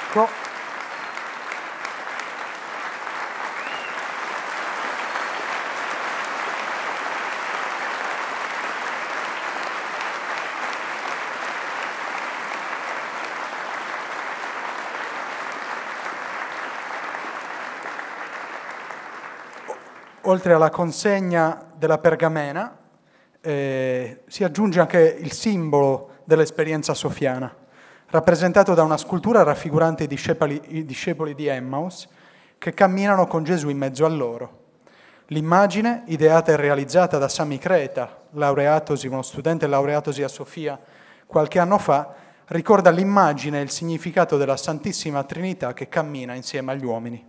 Ecco. Oltre alla consegna della pergamena, eh, si aggiunge anche il simbolo dell'esperienza sofiana rappresentato da una scultura raffigurante i discepoli, i discepoli di Emmaus che camminano con Gesù in mezzo a loro. L'immagine, ideata e realizzata da Sami Creta, laureatosi, uno studente laureatosi a Sofia qualche anno fa, ricorda l'immagine e il significato della Santissima Trinità che cammina insieme agli uomini.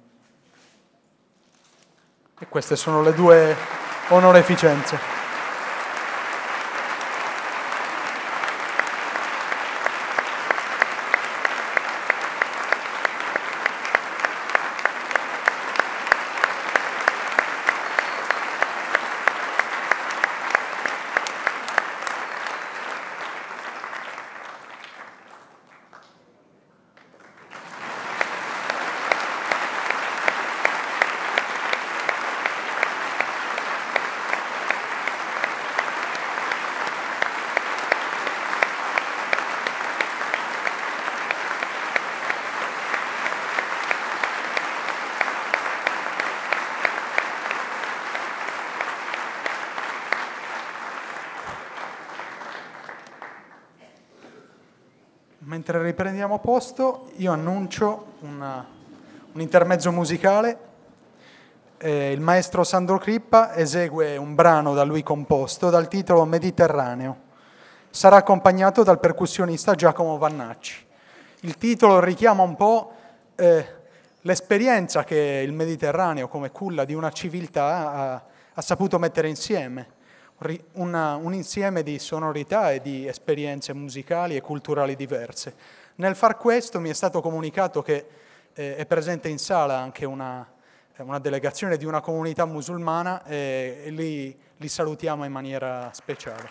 E queste sono le due onoreficenze. a posto, io annuncio una, un intermezzo musicale. Eh, il maestro Sandro Crippa esegue un brano da lui composto dal titolo Mediterraneo. Sarà accompagnato dal percussionista Giacomo Vannacci. Il titolo richiama un po' eh, l'esperienza che il Mediterraneo, come culla di una civiltà, ha, ha saputo mettere insieme. Una, un insieme di sonorità e di esperienze musicali e culturali diverse. Nel far questo mi è stato comunicato che eh, è presente in sala anche una, eh, una delegazione di una comunità musulmana eh, e, e li, li salutiamo in maniera speciale.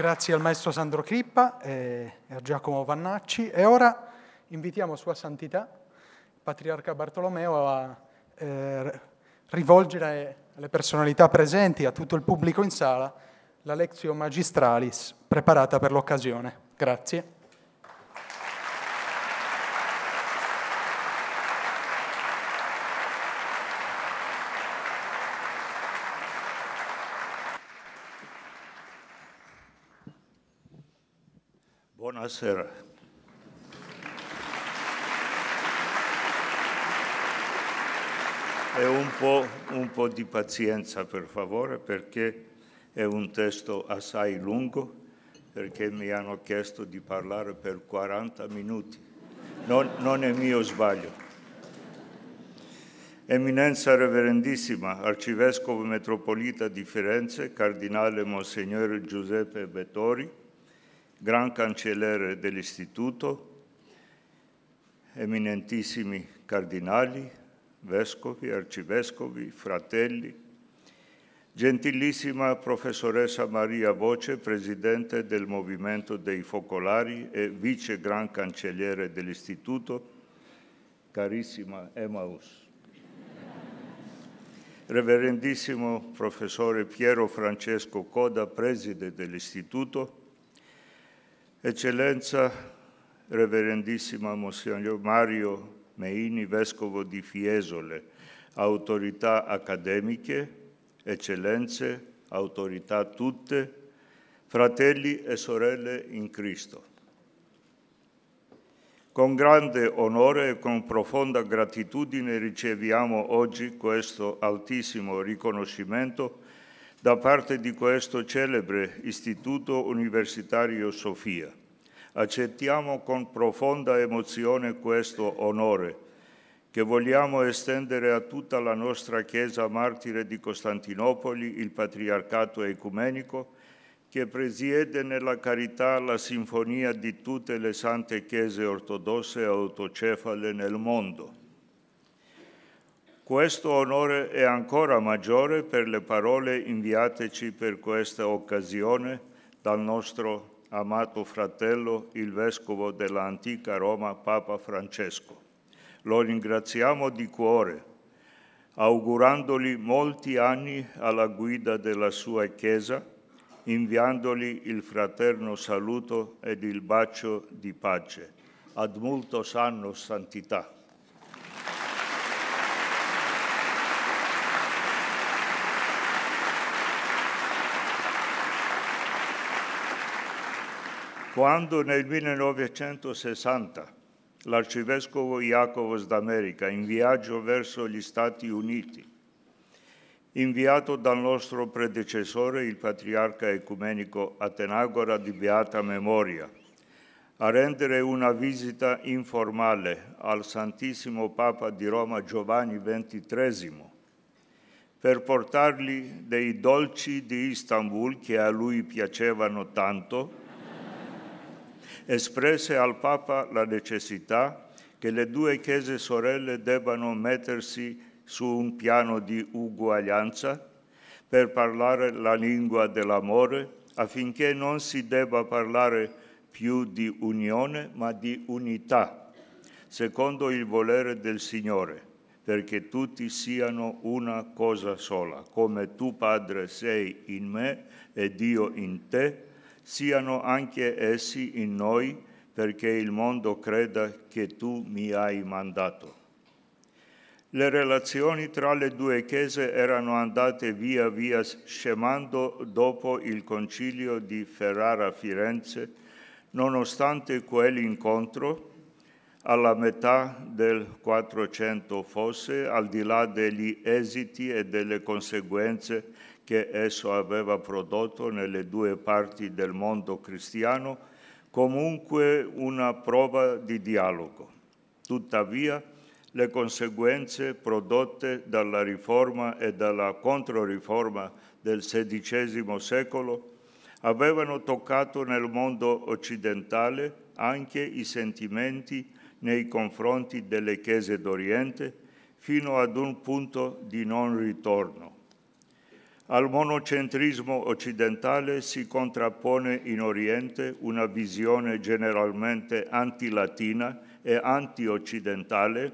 Grazie al maestro Sandro Crippa e a Giacomo Vannacci. E ora invitiamo Sua Santità, Patriarca Bartolomeo, a eh, rivolgere alle personalità presenti, a tutto il pubblico in sala, la Lectio Magistralis preparata per l'occasione. Grazie. Buonasera. E un po', un po' di pazienza per favore perché è un testo assai lungo perché mi hanno chiesto di parlare per 40 minuti. Non, non è mio sbaglio. Eminenza Reverendissima, Arcivescovo Metropolita di Firenze, Cardinale Monsignore Giuseppe Bettori, gran cancelliere dell'istituto, eminentissimi cardinali, vescovi, arcivescovi, fratelli, gentilissima professoressa Maria Voce, presidente del Movimento dei Focolari e vice gran cancelliere dell'istituto, carissima Emmaus. Reverendissimo professore Piero Francesco Coda, preside dell'istituto, Eccellenza, Reverendissima Monsignor Mario Meini, Vescovo di Fiesole, autorità accademiche, eccellenze, autorità tutte, fratelli e sorelle in Cristo. Con grande onore e con profonda gratitudine riceviamo oggi questo altissimo riconoscimento da parte di questo celebre Istituto Universitario Sofia. Accettiamo con profonda emozione questo onore che vogliamo estendere a tutta la nostra Chiesa martire di Costantinopoli, il Patriarcato Ecumenico, che presiede nella carità la sinfonia di tutte le sante chiese ortodosse autocefale nel mondo. Questo onore è ancora maggiore per le parole inviateci per questa occasione dal nostro amato fratello, il vescovo dell'antica Roma, Papa Francesco. Lo ringraziamo di cuore, augurandogli molti anni alla guida della sua Chiesa, inviandogli il fraterno saluto ed il bacio di pace. Ad multos annos santità. Quando nel 1960 l'arcivescovo Iacovos d'America, in viaggio verso gli Stati Uniti, inviato dal nostro predecessore, il patriarca ecumenico Atenagora di Beata Memoria, a rendere una visita informale al Santissimo Papa di Roma Giovanni XXIII per portargli dei dolci di Istanbul che a lui piacevano tanto espresse al Papa la necessità che le due chiese sorelle debbano mettersi su un piano di uguaglianza per parlare la lingua dell'amore affinché non si debba parlare più di unione ma di unità, secondo il volere del Signore, perché tutti siano una cosa sola, come tu Padre sei in me ed io in te, siano anche essi in noi, perché il mondo creda che tu mi hai mandato. Le relazioni tra le due chiese erano andate via via scemando dopo il concilio di Ferrara-Firenze, nonostante quell'incontro, alla metà del 400 fosse, al di là degli esiti e delle conseguenze che esso aveva prodotto nelle due parti del mondo cristiano, comunque una prova di dialogo. Tuttavia, le conseguenze prodotte dalla riforma e dalla controriforma del XVI secolo avevano toccato nel mondo occidentale anche i sentimenti nei confronti delle chiese d'Oriente fino ad un punto di non ritorno. Al monocentrismo occidentale si contrappone in Oriente una visione generalmente antilatina e antioccidentale,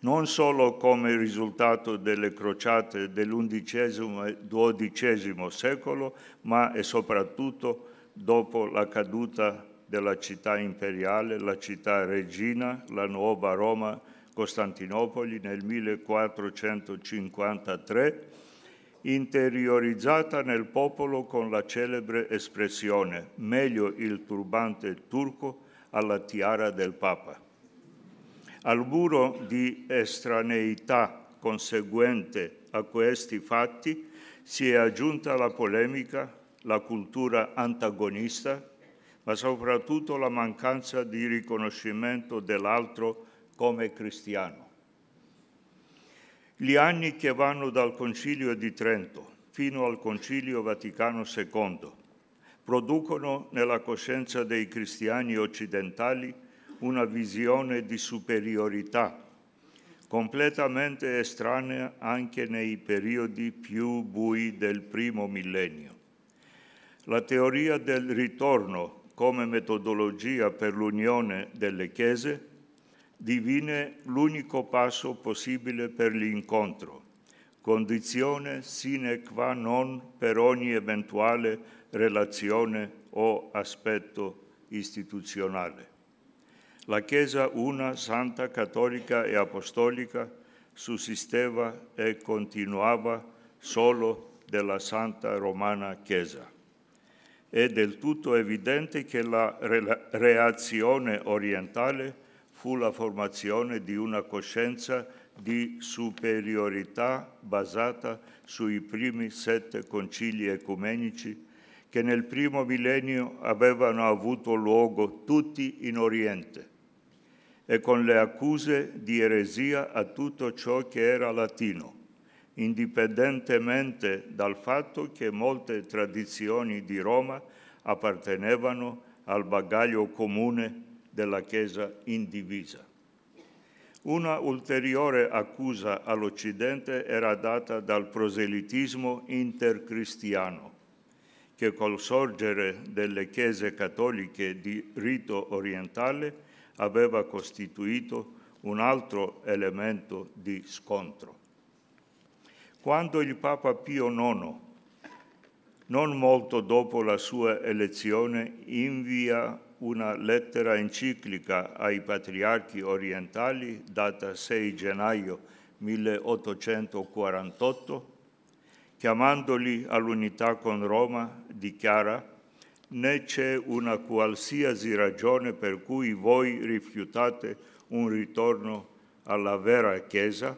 non solo come risultato delle crociate dell'undicesimo e dodicesimo secolo, ma e soprattutto dopo la caduta della città imperiale, la città regina, la nuova Roma, Costantinopoli nel 1453 interiorizzata nel popolo con la celebre espressione meglio il turbante turco alla tiara del Papa. Al muro di estraneità conseguente a questi fatti si è aggiunta la polemica, la cultura antagonista, ma soprattutto la mancanza di riconoscimento dell'altro come cristiano gli anni che vanno dal Concilio di Trento fino al Concilio Vaticano II producono nella coscienza dei cristiani occidentali una visione di superiorità, completamente estranea anche nei periodi più bui del primo millennio. La teoria del ritorno come metodologia per l'unione delle chiese divine l'unico passo possibile per l'incontro, condizione sine qua non per ogni eventuale relazione o aspetto istituzionale. La Chiesa una, santa, cattolica e apostolica, sussisteva e continuava solo della Santa Romana Chiesa. È del tutto evidente che la reazione orientale fu la formazione di una coscienza di superiorità basata sui primi sette concili ecumenici che nel primo millennio avevano avuto luogo tutti in Oriente e con le accuse di eresia a tutto ciò che era latino, indipendentemente dal fatto che molte tradizioni di Roma appartenevano al bagaglio comune della Chiesa indivisa. Una ulteriore accusa all'Occidente era data dal proselitismo intercristiano, che col sorgere delle chiese cattoliche di rito orientale aveva costituito un altro elemento di scontro. Quando il Papa Pio IX, non molto dopo la sua elezione, invia una lettera enciclica ai patriarchi orientali data 6 gennaio 1848, chiamandoli all'unità con Roma, dichiara né c'è una qualsiasi ragione per cui voi rifiutate un ritorno alla vera Chiesa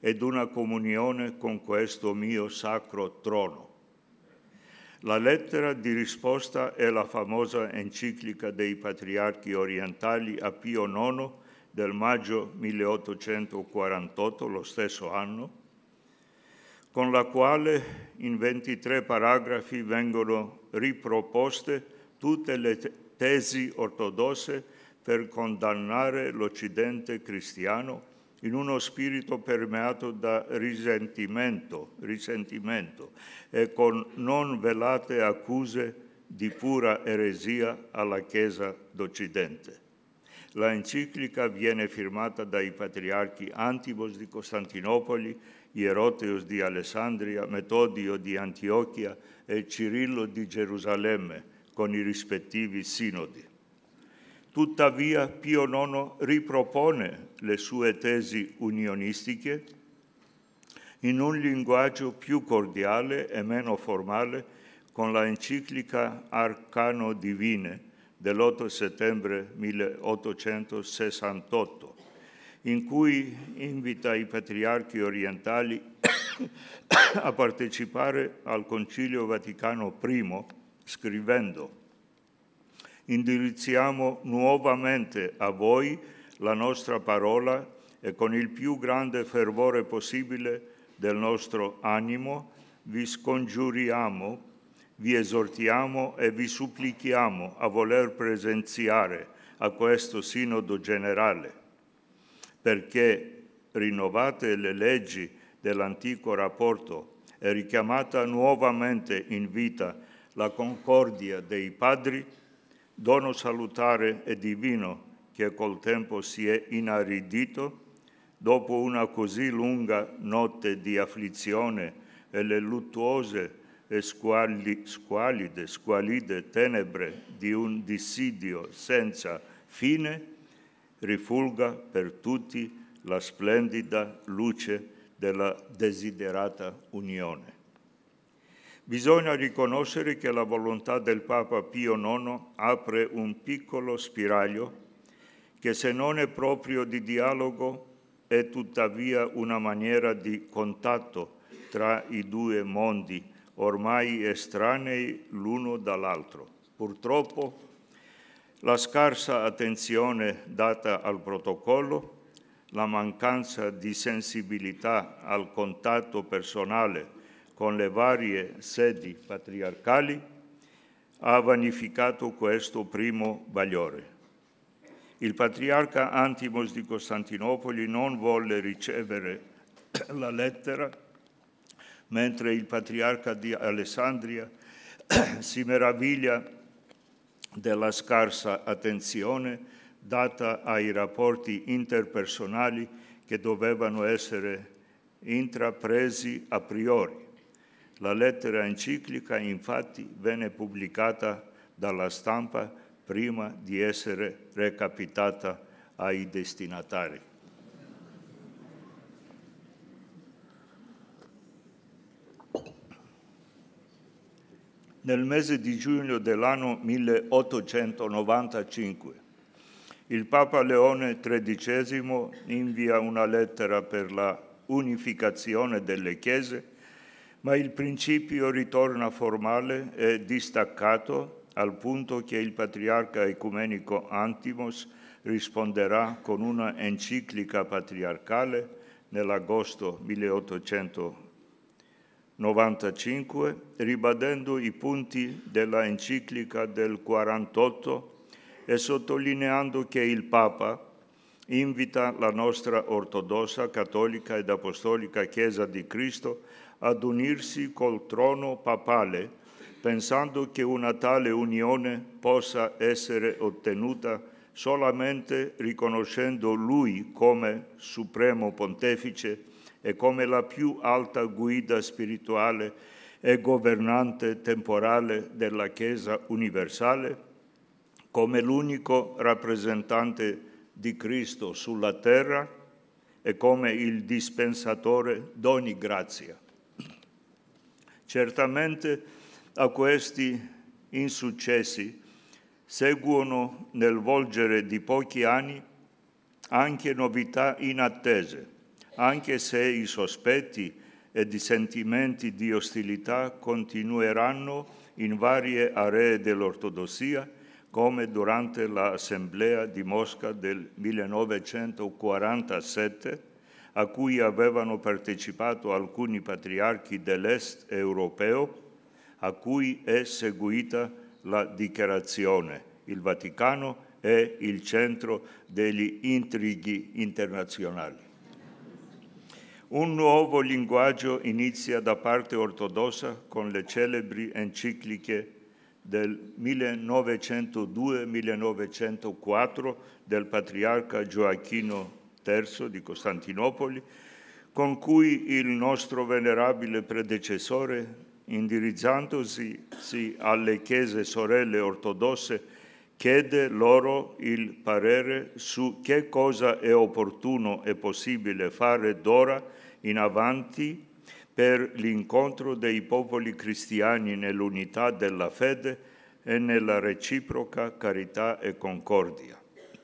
ed una comunione con questo mio sacro trono. La lettera di risposta è la famosa enciclica dei patriarchi orientali a Pio IX del maggio 1848, lo stesso anno, con la quale in 23 paragrafi vengono riproposte tutte le tesi ortodosse per condannare l'Occidente cristiano in uno spirito permeato da risentimento, risentimento e con non velate accuse di pura eresia alla Chiesa d'Occidente. La enciclica viene firmata dai patriarchi Antibos di Costantinopoli, Ieroteos di Alessandria, Metodio di Antiochia e Cirillo di Gerusalemme con i rispettivi sinodi. Tuttavia Pio IX ripropone le sue tesi unionistiche in un linguaggio più cordiale e meno formale con la enciclica Arcano Divine dell'8 settembre 1868, in cui invita i patriarchi orientali a partecipare al Concilio Vaticano I scrivendo indirizziamo nuovamente a voi la nostra parola e con il più grande fervore possibile del nostro animo vi scongiuriamo, vi esortiamo e vi supplichiamo a voler presenziare a questo sinodo generale, perché rinnovate le leggi dell'antico rapporto e richiamata nuovamente in vita la concordia dei padri, dono salutare e divino che col tempo si è inaridito, dopo una così lunga notte di afflizione e le luttuose e squali, squalide, squalide tenebre di un dissidio senza fine, rifulga per tutti la splendida luce della desiderata unione bisogna riconoscere che la volontà del Papa Pio IX apre un piccolo spiraglio che se non è proprio di dialogo è tuttavia una maniera di contatto tra i due mondi ormai estranei l'uno dall'altro. Purtroppo la scarsa attenzione data al protocollo, la mancanza di sensibilità al contatto personale con le varie sedi patriarcali, ha vanificato questo primo bagliore. Il patriarca Antimos di Costantinopoli non volle ricevere la lettera, mentre il patriarca di Alessandria si meraviglia della scarsa attenzione data ai rapporti interpersonali che dovevano essere intrapresi a priori. La lettera enciclica infatti venne pubblicata dalla stampa prima di essere recapitata ai destinatari. Nel mese di giugno dell'anno 1895 il Papa Leone XIII invia una lettera per la unificazione delle chiese ma il principio ritorna formale e distaccato al punto che il patriarca ecumenico Antimos risponderà con una enciclica patriarcale nell'agosto 1895, ribadendo i punti della enciclica del 48 e sottolineando che il Papa invita la nostra ortodossa, cattolica ed apostolica Chiesa di Cristo ad unirsi col trono papale, pensando che una tale unione possa essere ottenuta solamente riconoscendo lui come supremo pontefice e come la più alta guida spirituale e governante temporale della Chiesa universale, come l'unico rappresentante di Cristo sulla terra e come il dispensatore d'ogni grazia. Certamente a questi insuccessi seguono nel volgere di pochi anni anche novità inattese, anche se i sospetti ed i sentimenti di ostilità continueranno in varie aree dell'ortodossia, come durante l'assemblea di Mosca del 1947 a cui avevano partecipato alcuni patriarchi dell'est europeo, a cui è seguita la dichiarazione. Il Vaticano è il centro degli intrighi internazionali. Un nuovo linguaggio inizia da parte ortodossa con le celebri encicliche del 1902-1904 del patriarca Gioacchino III di Costantinopoli, con cui il nostro venerabile predecessore, indirizzandosi alle chiese sorelle ortodosse, chiede loro il parere su che cosa è opportuno e possibile fare d'ora in avanti per l'incontro dei popoli cristiani nell'unità della fede e nella reciproca carità e concordia,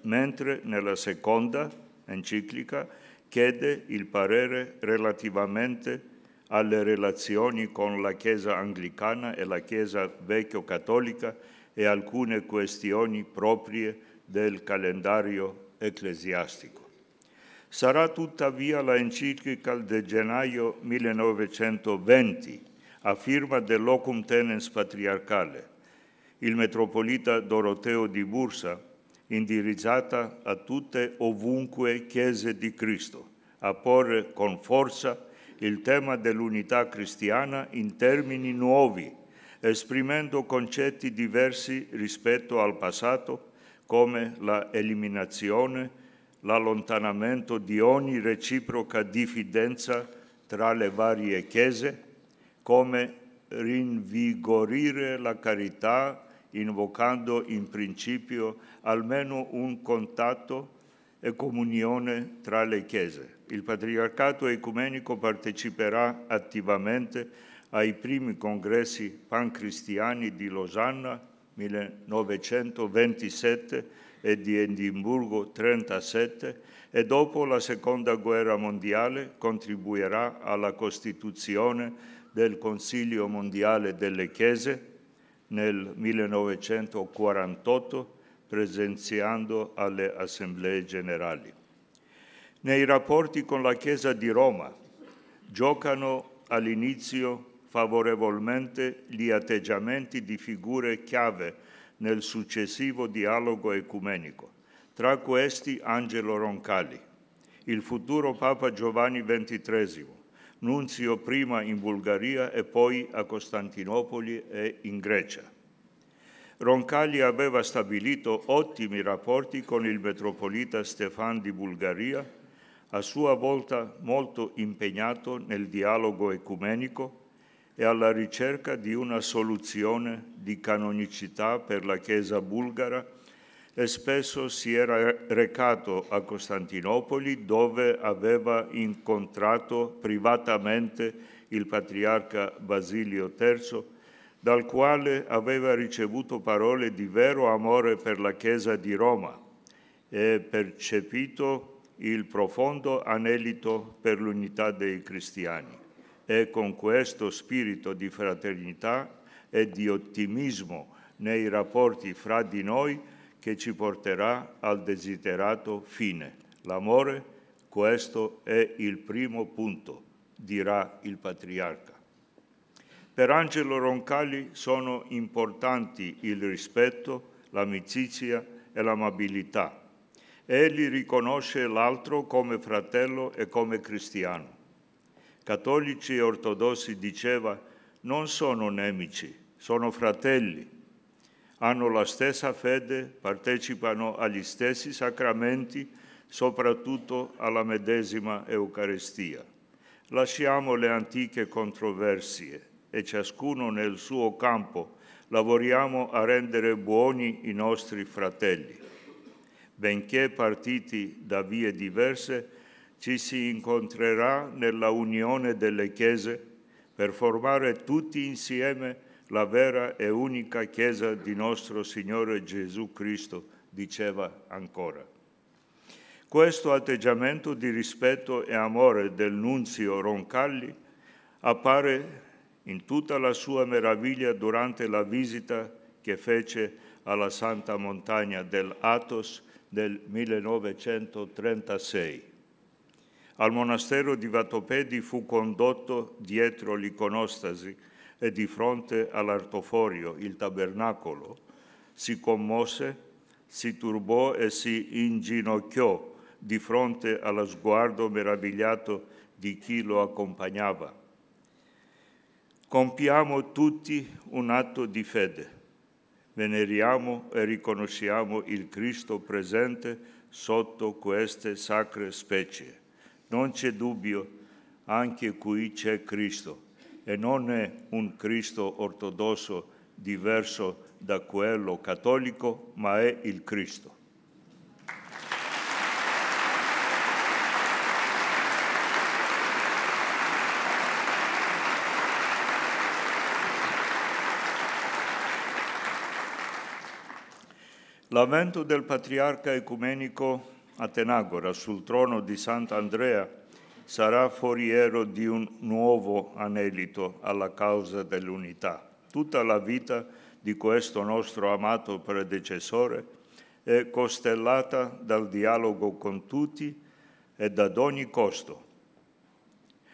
mentre nella seconda enciclica chiede il parere relativamente alle relazioni con la Chiesa anglicana e la Chiesa vecchio cattolica e alcune questioni proprie del calendario ecclesiastico. Sarà tuttavia la enciclica del gennaio 1920 a firma del locum tenens patriarcale. Il metropolita Doroteo di Bursa indirizzata a tutte ovunque chiese di Cristo, a porre con forza il tema dell'unità cristiana in termini nuovi, esprimendo concetti diversi rispetto al passato, come la eliminazione, l'allontanamento di ogni reciproca diffidenza tra le varie chiese, come rinvigorire la carità invocando in principio almeno un contatto e comunione tra le chiese. Il patriarcato ecumenico parteciperà attivamente ai primi congressi pancristiani di Losanna 1927 e di Edimburgo 1937 e dopo la seconda guerra mondiale contribuirà alla costituzione del Consiglio mondiale delle Chiese nel 1948 presenziando alle assemblee generali. Nei rapporti con la Chiesa di Roma giocano all'inizio favorevolmente gli atteggiamenti di figure chiave nel successivo dialogo ecumenico, tra questi Angelo Roncalli, il futuro Papa Giovanni XXIII, nunzio prima in Bulgaria e poi a Costantinopoli e in Grecia. Roncalli aveva stabilito ottimi rapporti con il metropolita Stefan di Bulgaria, a sua volta molto impegnato nel dialogo ecumenico e alla ricerca di una soluzione di canonicità per la Chiesa bulgara e spesso si era recato a Costantinopoli dove aveva incontrato privatamente il patriarca Basilio III, dal quale aveva ricevuto parole di vero amore per la Chiesa di Roma e percepito il profondo anelito per l'unità dei cristiani. E con questo spirito di fraternità e di ottimismo nei rapporti fra di noi, che ci porterà al desiderato fine. L'amore, questo è il primo punto, dirà il patriarca. Per Angelo Roncalli sono importanti il rispetto, l'amicizia e l'amabilità. Egli riconosce l'altro come fratello e come cristiano. Cattolici e ortodossi, diceva, non sono nemici, sono fratelli hanno la stessa fede, partecipano agli stessi sacramenti, soprattutto alla medesima Eucaristia. Lasciamo le antiche controversie e ciascuno nel suo campo lavoriamo a rendere buoni i nostri fratelli. Benché partiti da vie diverse, ci si incontrerà nella unione delle chiese per formare tutti insieme la vera e unica Chiesa di nostro Signore Gesù Cristo, diceva ancora. Questo atteggiamento di rispetto e amore del nunzio Roncalli appare in tutta la sua meraviglia durante la visita che fece alla Santa Montagna dell'Athos del 1936. Al monastero di Vatopedi fu condotto dietro l'iconostasi e di fronte all'artoforio, il tabernacolo, si commosse, si turbò e si inginocchiò di fronte allo sguardo meravigliato di chi lo accompagnava. Compiamo tutti un atto di fede, veneriamo e riconosciamo il Cristo presente sotto queste sacre specie. Non c'è dubbio, anche qui c'è Cristo e non è un Cristo ortodosso diverso da quello cattolico, ma è il Cristo. L'avvento del patriarca ecumenico Atenagora sul trono di Sant'Andrea sarà foriero di un nuovo anelito alla causa dell'unità. Tutta la vita di questo nostro amato predecessore è costellata dal dialogo con tutti e ad ogni costo.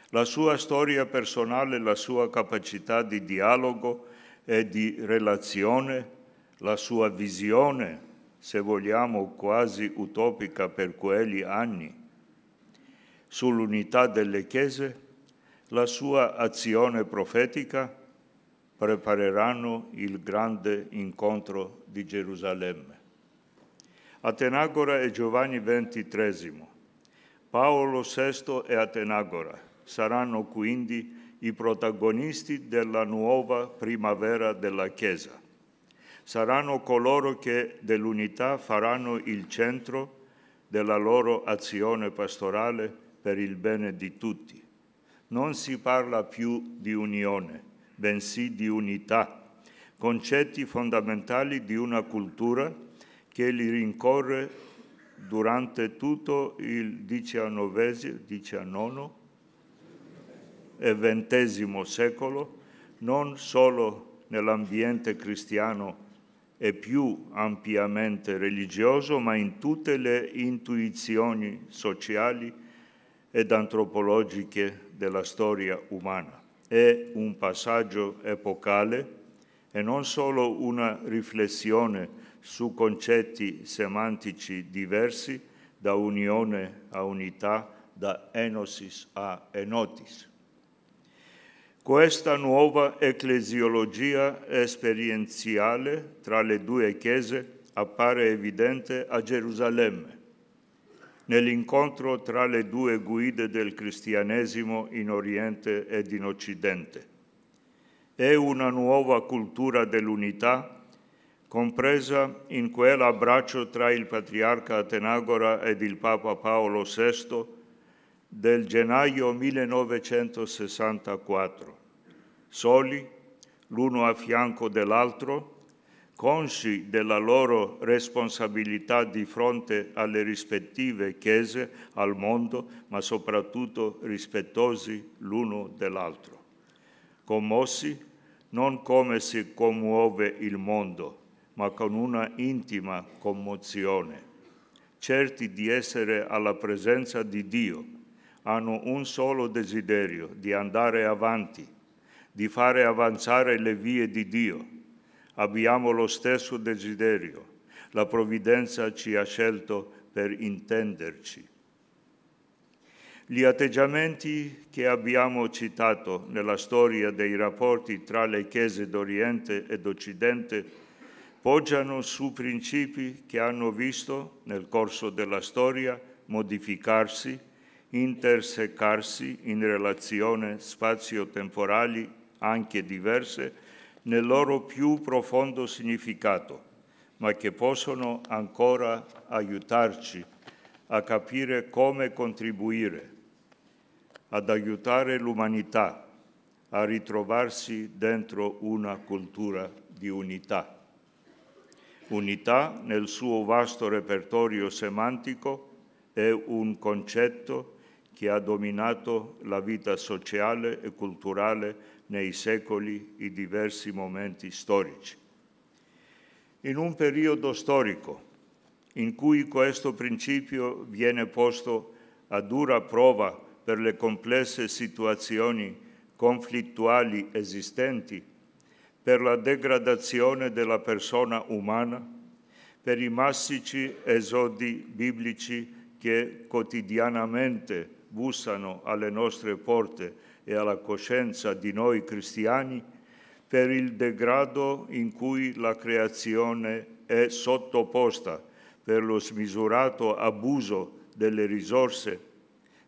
La sua storia personale, la sua capacità di dialogo e di relazione, la sua visione, se vogliamo, quasi utopica per quegli anni, sull'unità delle chiese, la sua azione profetica, prepareranno il grande incontro di Gerusalemme. Atenagora e Giovanni XXIII, Paolo VI e Atenagora saranno quindi i protagonisti della nuova primavera della Chiesa. Saranno coloro che dell'unità faranno il centro della loro azione pastorale per il bene di tutti. Non si parla più di unione, bensì di unità, concetti fondamentali di una cultura che li rincorre durante tutto il XIX XIX e XX secolo, non solo nell'ambiente cristiano e più ampiamente religioso, ma in tutte le intuizioni sociali ed antropologiche della storia umana. È un passaggio epocale e non solo una riflessione su concetti semantici diversi da unione a unità, da enosis a enotis. Questa nuova ecclesiologia esperienziale tra le due chiese appare evidente a Gerusalemme, nell'incontro tra le due guide del cristianesimo in Oriente ed in Occidente. È una nuova cultura dell'unità compresa in quell'abbraccio tra il patriarca Atenagora ed il Papa Paolo VI del gennaio 1964, soli l'uno a fianco dell'altro consci della loro responsabilità di fronte alle rispettive chiese, al mondo, ma soprattutto rispettosi l'uno dell'altro. Commossi non come si commuove il mondo, ma con una intima commozione, certi di essere alla presenza di Dio, hanno un solo desiderio di andare avanti, di fare avanzare le vie di Dio Abbiamo lo stesso desiderio. La provvidenza ci ha scelto per intenderci. Gli atteggiamenti che abbiamo citato nella storia dei rapporti tra le chiese d'Oriente ed Occidente poggiano su principi che hanno visto nel corso della storia modificarsi, intersecarsi in relazioni spazio-temporali anche diverse nel loro più profondo significato, ma che possono ancora aiutarci a capire come contribuire, ad aiutare l'umanità a ritrovarsi dentro una cultura di unità. Unità nel suo vasto repertorio semantico è un concetto che ha dominato la vita sociale e culturale nei secoli i diversi momenti storici. In un periodo storico in cui questo principio viene posto a dura prova per le complesse situazioni conflittuali esistenti, per la degradazione della persona umana, per i massici esodi biblici che quotidianamente bussano alle nostre porte e alla coscienza di noi cristiani per il degrado in cui la creazione è sottoposta per lo smisurato abuso delle risorse,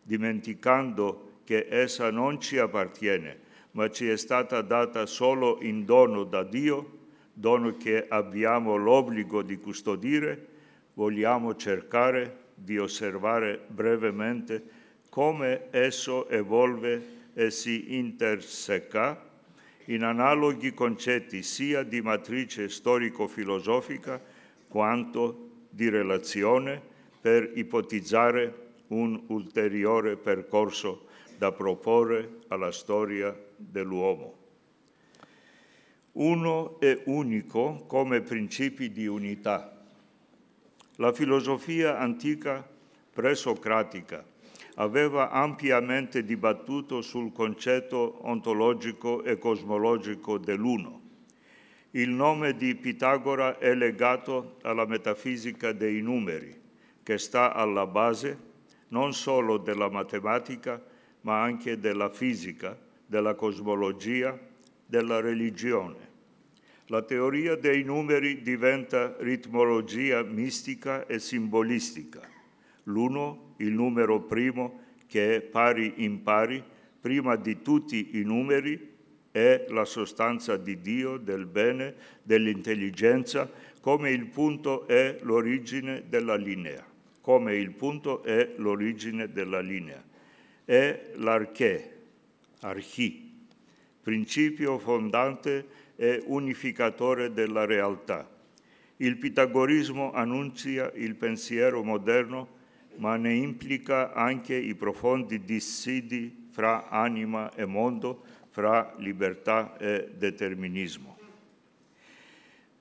dimenticando che essa non ci appartiene, ma ci è stata data solo in dono da Dio, dono che abbiamo l'obbligo di custodire, vogliamo cercare di osservare brevemente come esso evolve e si interseca in analoghi concetti sia di matrice storico-filosofica quanto di relazione per ipotizzare un ulteriore percorso da proporre alla storia dell'uomo. Uno e unico come principi di unità. La filosofia antica presocratica aveva ampiamente dibattuto sul concetto ontologico e cosmologico dell'uno. Il nome di Pitagora è legato alla metafisica dei numeri, che sta alla base non solo della matematica, ma anche della fisica, della cosmologia, della religione. La teoria dei numeri diventa ritmologia mistica e simbolistica l'uno, il numero primo che è pari in pari, prima di tutti i numeri, è la sostanza di Dio, del bene, dell'intelligenza, come il punto è l'origine della linea, come il punto è l'origine della linea. È l'archè, archi, principio fondante e unificatore della realtà. Il pitagorismo annuncia il pensiero moderno ma ne implica anche i profondi dissidi fra anima e mondo, fra libertà e determinismo.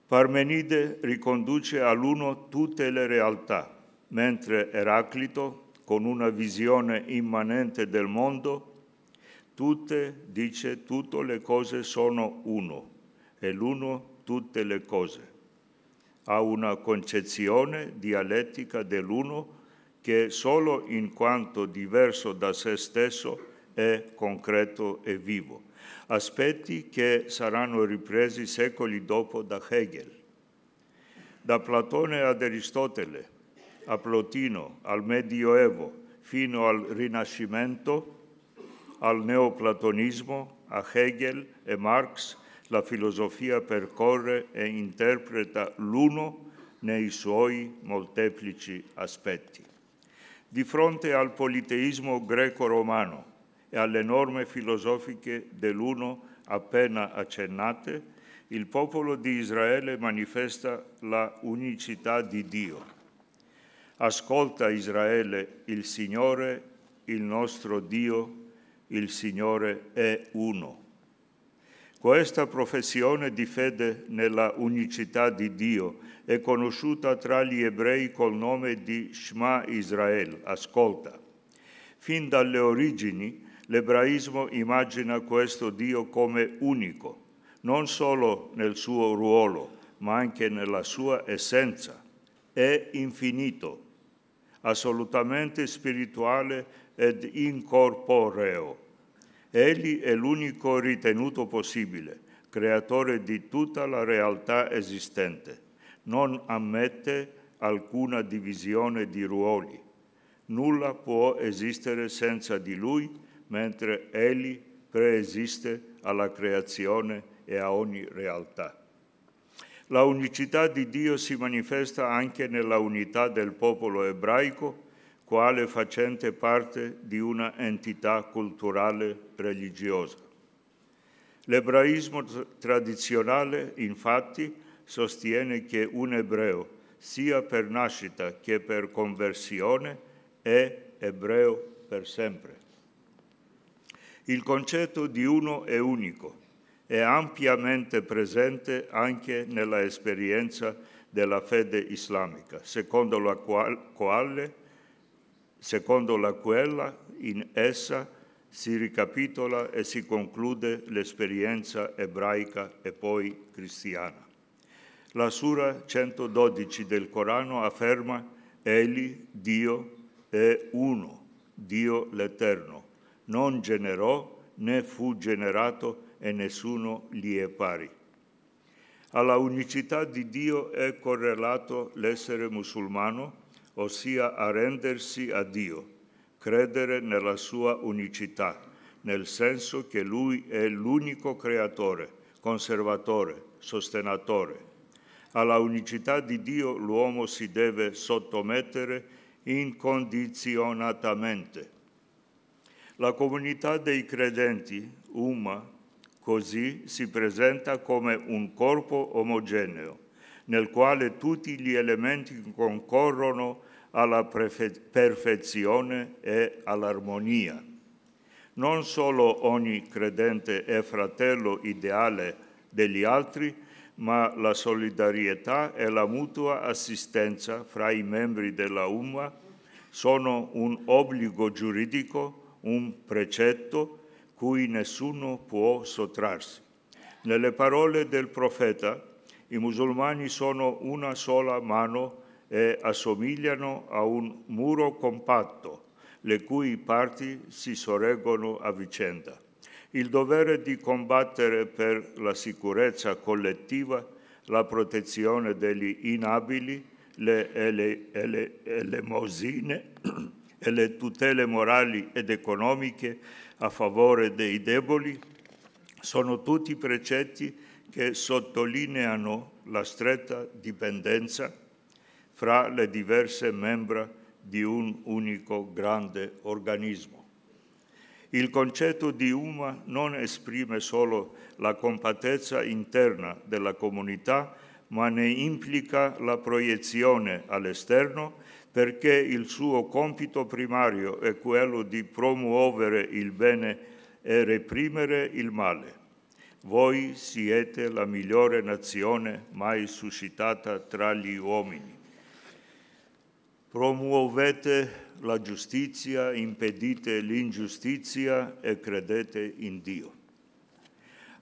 Parmenide riconduce all'uno tutte le realtà, mentre Eraclito, con una visione immanente del mondo, tutte, dice, tutte le cose sono uno, e l'uno tutte le cose. Ha una concezione dialettica dell'uno che solo in quanto diverso da se stesso è concreto e vivo. Aspetti che saranno ripresi secoli dopo da Hegel. Da Platone ad Aristotele, a Plotino, al Medioevo, fino al Rinascimento, al neoplatonismo, a Hegel e Marx, la filosofia percorre e interpreta l'uno nei suoi molteplici aspetti di fronte al politeismo greco-romano e alle norme filosofiche dell'uno appena accennate, il popolo di Israele manifesta la unicità di Dio. Ascolta Israele, il Signore, il nostro Dio, il Signore è uno. Questa professione di fede nella unicità di Dio è conosciuta tra gli ebrei col nome di Shema Israel, ascolta. Fin dalle origini l'ebraismo immagina questo Dio come unico, non solo nel suo ruolo, ma anche nella sua essenza. È infinito, assolutamente spirituale ed incorporeo Egli è l'unico ritenuto possibile, creatore di tutta la realtà esistente. Non ammette alcuna divisione di ruoli. Nulla può esistere senza di lui, mentre egli preesiste alla creazione e a ogni realtà. La unicità di Dio si manifesta anche nella unità del popolo ebraico quale facente parte di una entità culturale religiosa. L'ebraismo tradizionale, infatti, sostiene che un ebreo, sia per nascita che per conversione, è ebreo per sempre. Il concetto di uno è unico è ampiamente presente anche nella esperienza della fede islamica, secondo la quale secondo la quale in essa si ricapitola e si conclude l'esperienza ebraica e poi cristiana. La Sura 112 del Corano afferma Egli, Dio, è uno, Dio l'Eterno. Non generò né fu generato e nessuno gli è pari. Alla unicità di Dio è correlato l'essere musulmano ossia a rendersi a Dio, credere nella sua unicità, nel senso che Lui è l'unico creatore, conservatore, sostenatore. Alla unicità di Dio l'uomo si deve sottomettere incondizionatamente. La comunità dei credenti, UMA, così si presenta come un corpo omogeneo, nel quale tutti gli elementi concorrono alla perfezione e all'armonia. Non solo ogni credente è fratello ideale degli altri, ma la solidarietà e la mutua assistenza fra i membri della UMA sono un obbligo giuridico, un precetto cui nessuno può sottrarsi. Nelle parole del profeta, i musulmani sono una sola mano e assomigliano a un muro compatto, le cui parti si sorreggono a vicenda. Il dovere di combattere per la sicurezza collettiva, la protezione degli inabili, le, ele, ele, elemosine e le tutele morali ed economiche a favore dei deboli sono tutti precetti che sottolineano la stretta dipendenza fra le diverse membra di un unico grande organismo. Il concetto di UMA non esprime solo la compattezza interna della comunità, ma ne implica la proiezione all'esterno perché il suo compito primario è quello di promuovere il bene e reprimere il male. Voi siete la migliore nazione mai suscitata tra gli uomini. Promuovete la giustizia, impedite l'ingiustizia e credete in Dio.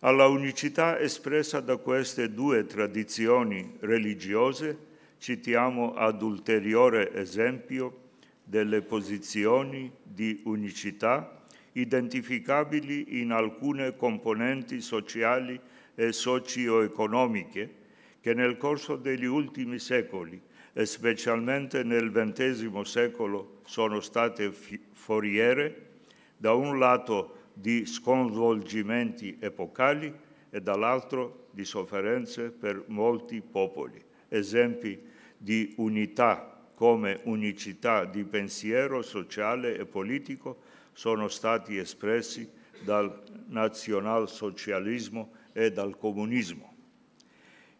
Alla unicità espressa da queste due tradizioni religiose citiamo ad ulteriore esempio delle posizioni di unicità identificabili in alcune componenti sociali e socio-economiche che nel corso degli ultimi secoli e specialmente nel XX secolo sono state foriere da un lato di sconvolgimenti epocali e dall'altro di sofferenze per molti popoli, esempi di unità come unicità di pensiero sociale e politico sono stati espressi dal nazionalsocialismo e dal comunismo.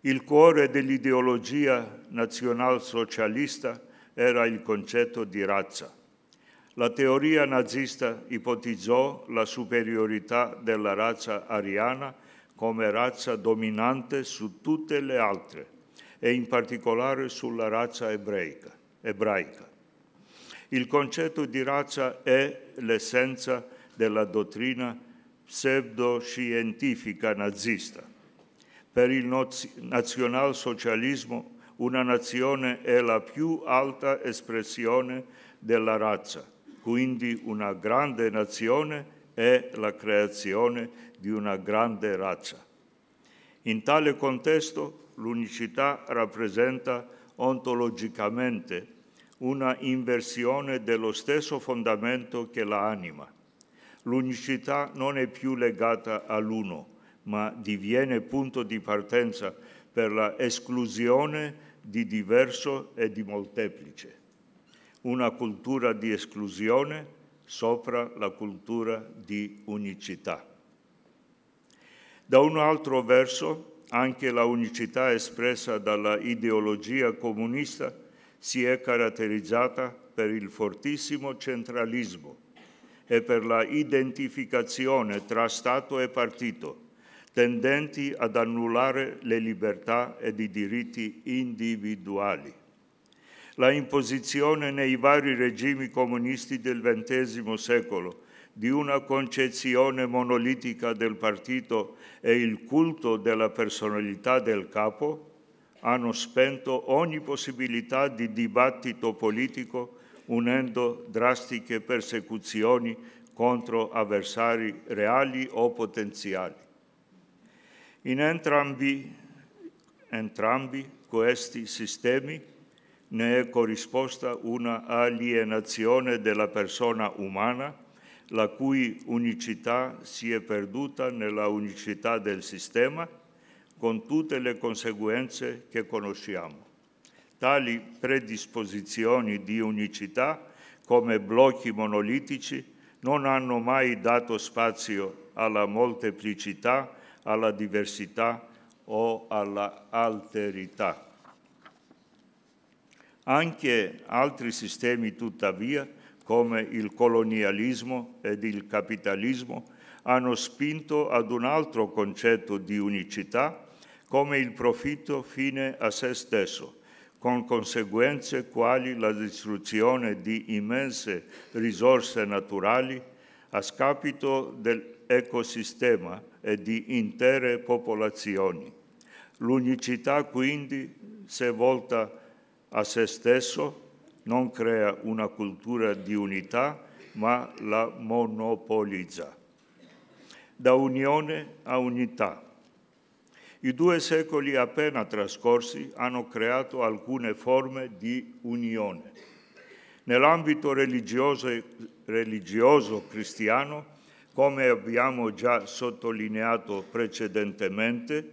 Il cuore dell'ideologia nazionalsocialista era il concetto di razza. La teoria nazista ipotizzò la superiorità della razza ariana come razza dominante su tutte le altre e in particolare sulla razza ebraica. ebraica. Il concetto di razza è l'essenza della dottrina pseudoscientifica nazista per il nazionalsocialismo una nazione è la più alta espressione della razza, quindi una grande nazione è la creazione di una grande razza. In tale contesto l'unicità rappresenta ontologicamente una inversione dello stesso fondamento che la anima. L'unicità non è più legata all'uno, ma diviene punto di partenza per la esclusione di diverso e di molteplice. Una cultura di esclusione sopra la cultura di unicità. Da un altro verso, anche la unicità espressa dalla ideologia comunista si è caratterizzata per il fortissimo centralismo e per la identificazione tra Stato e partito, tendenti ad annullare le libertà ed i diritti individuali. La imposizione nei vari regimi comunisti del XX secolo di una concezione monolitica del partito e il culto della personalità del capo hanno spento ogni possibilità di dibattito politico unendo drastiche persecuzioni contro avversari reali o potenziali. In entrambi, entrambi questi sistemi ne è corrisposta una alienazione della persona umana, la cui unicità si è perduta nella unicità del sistema, con tutte le conseguenze che conosciamo. Tali predisposizioni di unicità, come blocchi monolitici, non hanno mai dato spazio alla molteplicità alla diversità o alla alterità. Anche altri sistemi, tuttavia, come il colonialismo ed il capitalismo, hanno spinto ad un altro concetto di unicità, come il profitto fine a se stesso, con conseguenze quali la distruzione di immense risorse naturali a scapito del, ecosistema e di intere popolazioni. L'unicità quindi, se volta a se stesso, non crea una cultura di unità, ma la monopolizza. Da unione a unità. I due secoli appena trascorsi hanno creato alcune forme di unione. Nell'ambito religioso, religioso cristiano come abbiamo già sottolineato precedentemente,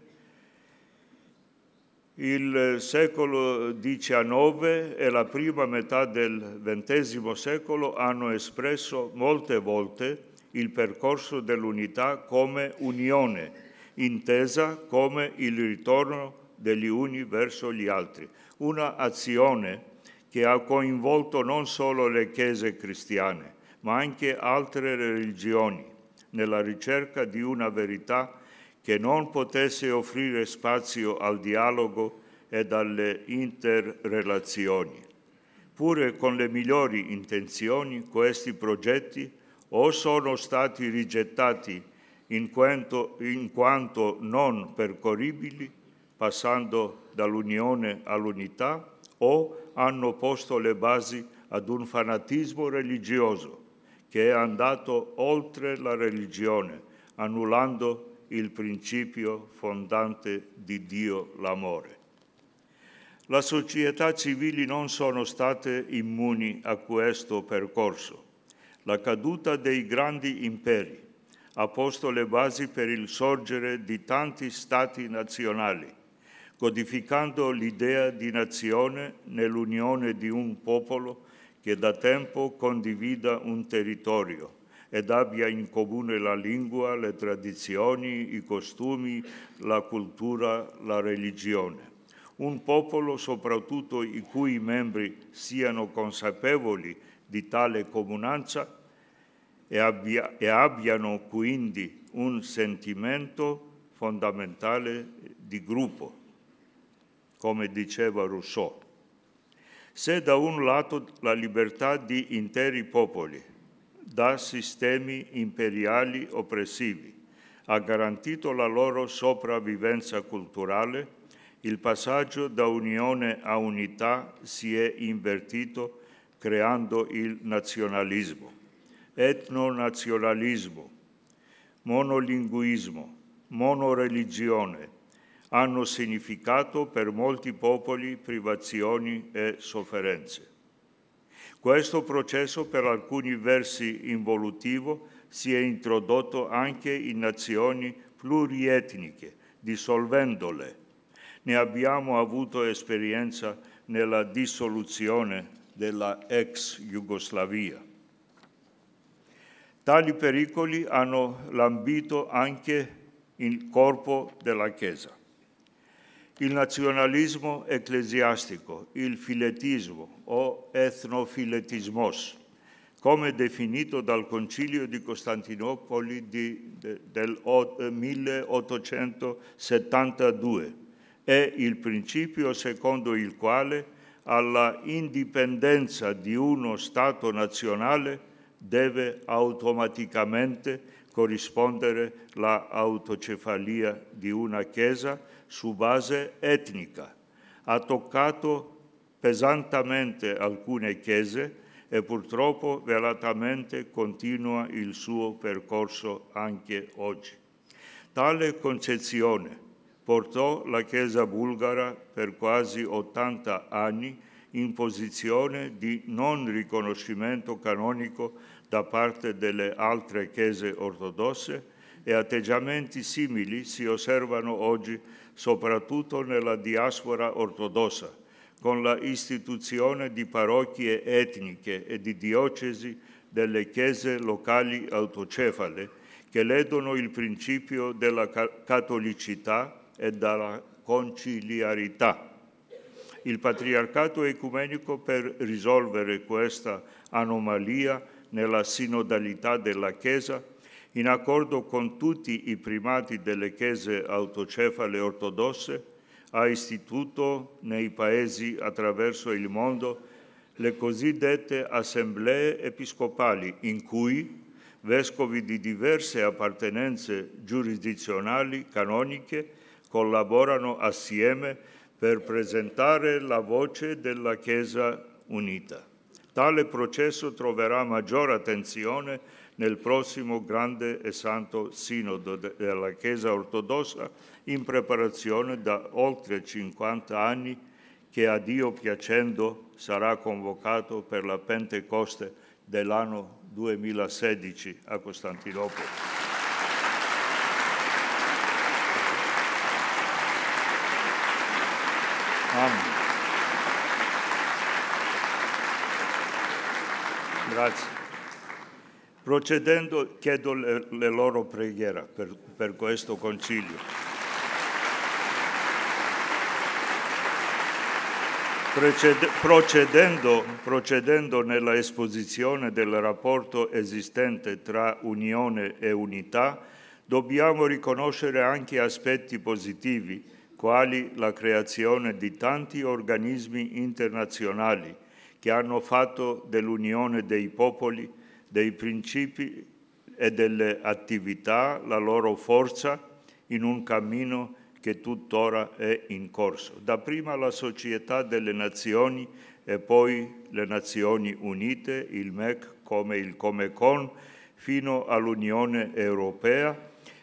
il secolo XIX e la prima metà del XX secolo hanno espresso molte volte il percorso dell'unità come unione, intesa come il ritorno degli uni verso gli altri, una azione che ha coinvolto non solo le chiese cristiane, ma anche altre religioni nella ricerca di una verità che non potesse offrire spazio al dialogo e alle interrelazioni. Pure con le migliori intenzioni questi progetti o sono stati rigettati in quanto, in quanto non percorribili, passando dall'unione all'unità, o hanno posto le basi ad un fanatismo religioso che è andato oltre la religione, annullando il principio fondante di Dio l'amore. Le società civili non sono state immuni a questo percorso. La caduta dei grandi imperi ha posto le basi per il sorgere di tanti stati nazionali, codificando l'idea di nazione nell'unione di un popolo che da tempo condivida un territorio ed abbia in comune la lingua, le tradizioni, i costumi, la cultura, la religione. Un popolo soprattutto i cui membri siano consapevoli di tale comunanza e, abbia, e abbiano quindi un sentimento fondamentale di gruppo, come diceva Rousseau se da un lato la libertà di interi popoli da sistemi imperiali oppressivi ha garantito la loro sopravvivenza culturale, il passaggio da unione a unità si è invertito creando il nazionalismo, etnonazionalismo, monolinguismo, monoreligione, hanno significato per molti popoli privazioni e sofferenze. Questo processo, per alcuni versi involutivo, si è introdotto anche in nazioni plurietniche, dissolvendole. Ne abbiamo avuto esperienza nella dissoluzione della ex Jugoslavia. Tali pericoli hanno lambito anche il corpo della Chiesa il nazionalismo ecclesiastico, il filetismo o etnofiletismos, come definito dal Concilio di Costantinopoli di, de, del 1872, eh, è il principio secondo il quale alla indipendenza di uno Stato nazionale deve automaticamente corrispondere la di una Chiesa su base etnica. Ha toccato pesantemente alcune chiese e purtroppo velatamente continua il suo percorso anche oggi. Tale concezione portò la Chiesa bulgara per quasi 80 anni in posizione di non riconoscimento canonico da parte delle altre chiese ortodosse e atteggiamenti simili si osservano oggi soprattutto nella diaspora ortodossa, con la istituzione di parrocchie etniche e di diocesi delle chiese locali autocefale che ledono il principio della cattolicità e della conciliarità. Il patriarcato ecumenico per risolvere questa anomalia nella sinodalità della Chiesa in accordo con tutti i primati delle chiese autocefale ortodosse, ha istituito nei paesi attraverso il mondo le cosiddette assemblee episcopali in cui vescovi di diverse appartenenze giurisdizionali canoniche collaborano assieme per presentare la voce della Chiesa unita. Tale processo troverà maggior attenzione nel prossimo grande e santo sinodo della Chiesa ortodossa in preparazione da oltre 50 anni che a Dio piacendo sarà convocato per la Pentecoste dell'anno 2016 a Costantinopoli. Amen. Grazie. Procedendo chiedo le, le loro preghiere per, per questo concilio. Precede, procedendo, procedendo nella esposizione del rapporto esistente tra unione e unità, dobbiamo riconoscere anche aspetti positivi, quali la creazione di tanti organismi internazionali che hanno fatto dell'unione dei popoli dei principi e delle attività la loro forza in un cammino che tuttora è in corso. Da prima la Società delle Nazioni e poi le Nazioni Unite, il MEC come il Comecon, fino all'Unione Europea,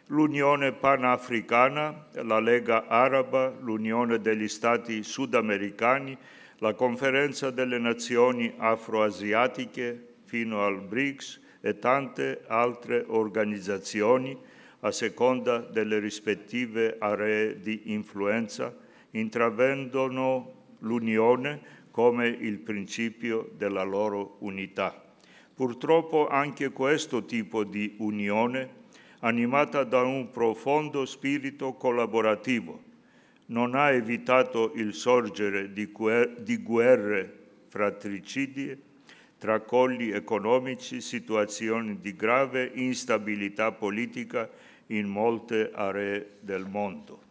l'Unione Panafricana, la Lega Araba, l'Unione degli Stati Sudamericani, la Conferenza delle Nazioni Afroasiatiche, fino al BRICS e tante altre organizzazioni a seconda delle rispettive aree di influenza, intravendono l'Unione come il principio della loro unità. Purtroppo anche questo tipo di unione, animata da un profondo spirito collaborativo, non ha evitato il sorgere di, guerre fratricidie tra colli economici, situazioni di grave instabilità politica in molte aree del mondo.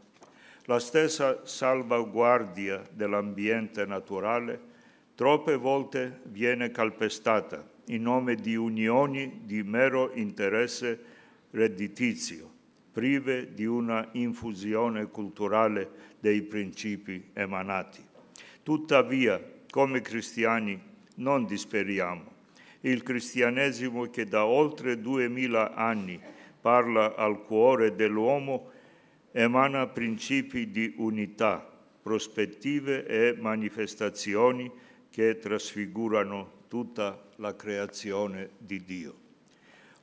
La stessa salvaguardia dell'ambiente naturale troppe volte viene calpestata in nome di unioni di mero interesse redditizio, prive di una infusione culturale dei principi emanati. Tuttavia, come cristiani non disperiamo. Il cristianesimo che da oltre duemila anni parla al cuore dell'uomo emana principi di unità, prospettive e manifestazioni che trasfigurano tutta la creazione di Dio.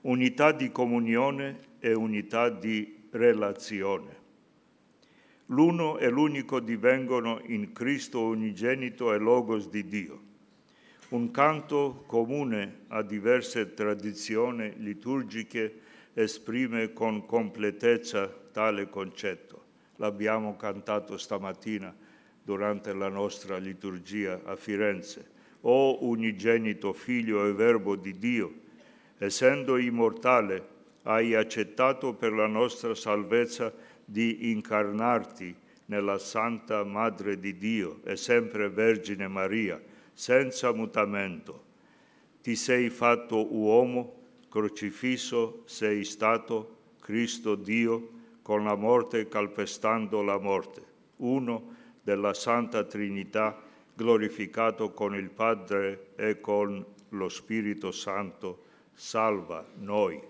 Unità di comunione e unità di relazione. L'uno e l'unico divengono in Cristo unigenito e logos di Dio un canto comune a diverse tradizioni liturgiche esprime con completezza tale concetto. L'abbiamo cantato stamattina durante la nostra liturgia a Firenze. O unigenito figlio e verbo di Dio, essendo immortale, hai accettato per la nostra salvezza di incarnarti nella Santa Madre di Dio e sempre Vergine Maria senza mutamento. Ti sei fatto uomo, crocifisso sei stato, Cristo Dio, con la morte calpestando la morte. Uno della Santa Trinità, glorificato con il Padre e con lo Spirito Santo, salva noi,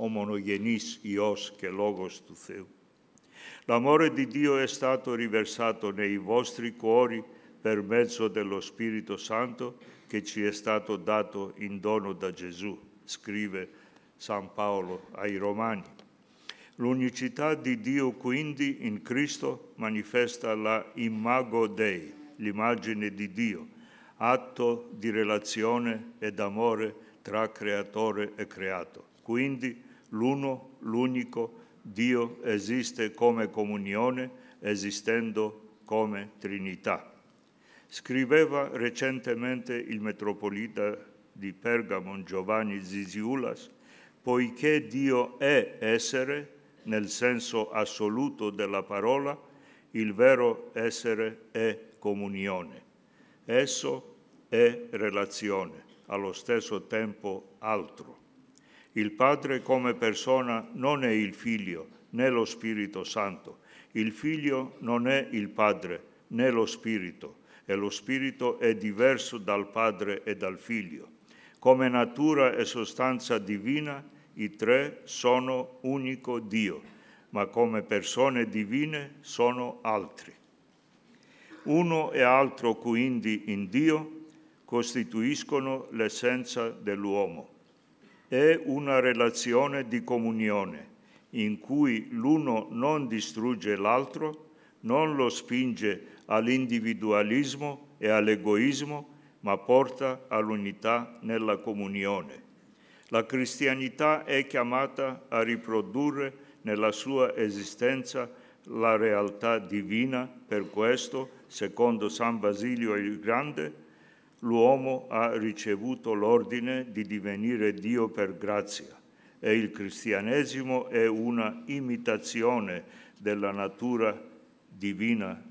O monogenis Ios che logos tu Theu. L'amore di Dio è stato riversato nei vostri cuori per mezzo dello Spirito Santo che ci è stato dato in dono da Gesù, scrive San Paolo ai Romani. L'unicità di Dio quindi in Cristo manifesta la imago Dei, l'immagine di Dio, atto di relazione ed amore tra creatore e creato. Quindi l'uno, l'unico Dio esiste come comunione, esistendo come Trinità. Scriveva recentemente il metropolita di Pergamon Giovanni Ziziulas, poiché Dio è essere, nel senso assoluto della parola, il vero essere è comunione. Esso è relazione, allo stesso tempo altro. Il Padre come persona non è il Figlio né lo Spirito Santo. Il Figlio non è il Padre né lo Spirito e lo Spirito è diverso dal Padre e dal Figlio. Come natura e sostanza divina, i tre sono unico Dio, ma come persone divine sono altri. Uno e altro quindi in Dio costituiscono l'essenza dell'uomo. È una relazione di comunione in cui l'uno non distrugge l'altro, non lo spinge all'individualismo e all'egoismo, ma porta all'unità nella comunione. La cristianità è chiamata a riprodurre nella sua esistenza la realtà divina, per questo, secondo San Basilio il Grande, l'uomo ha ricevuto l'ordine di divenire Dio per grazia e il cristianesimo è una imitazione della natura divina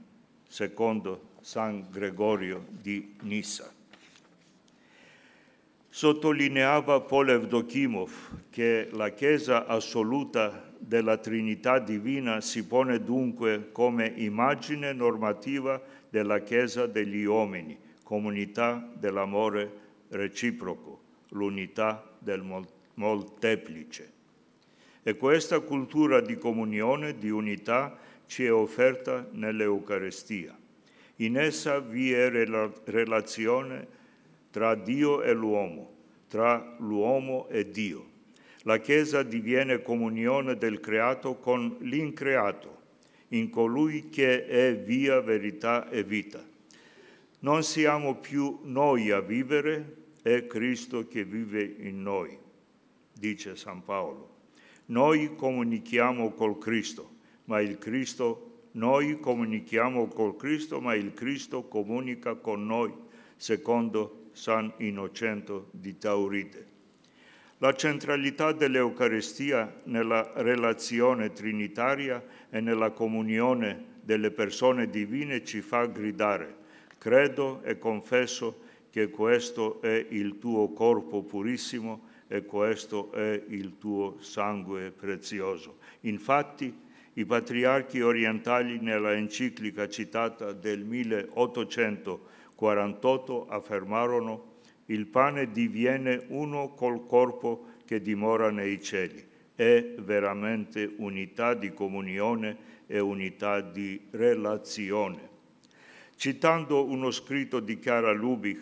secondo San Gregorio di Nissa. Sottolineava Paul Evdokimov che la Chiesa assoluta della Trinità divina si pone dunque come immagine normativa della Chiesa degli uomini, comunità dell'amore reciproco, l'unità del molteplice. E questa cultura di comunione, di unità, ci è offerta nell'Eucarestia. In essa vi è rela relazione tra Dio e l'uomo, tra l'uomo e Dio. La Chiesa diviene comunione del creato con l'increato, in colui che è via, verità e vita. Non siamo più noi a vivere, è Cristo che vive in noi, dice San Paolo. Noi comunichiamo col Cristo ma il Cristo noi comunichiamo col Cristo, ma il Cristo comunica con noi, secondo San Innocento di Tauride. La centralità dell'Eucaristia nella relazione trinitaria e nella comunione delle persone divine ci fa gridare, credo e confesso che questo è il tuo corpo purissimo e questo è il tuo sangue prezioso. Infatti, i patriarchi orientali nella enciclica citata del 1848 affermarono il pane diviene uno col corpo che dimora nei cieli. È veramente unità di comunione e unità di relazione. Citando uno scritto di Chiara Lubich,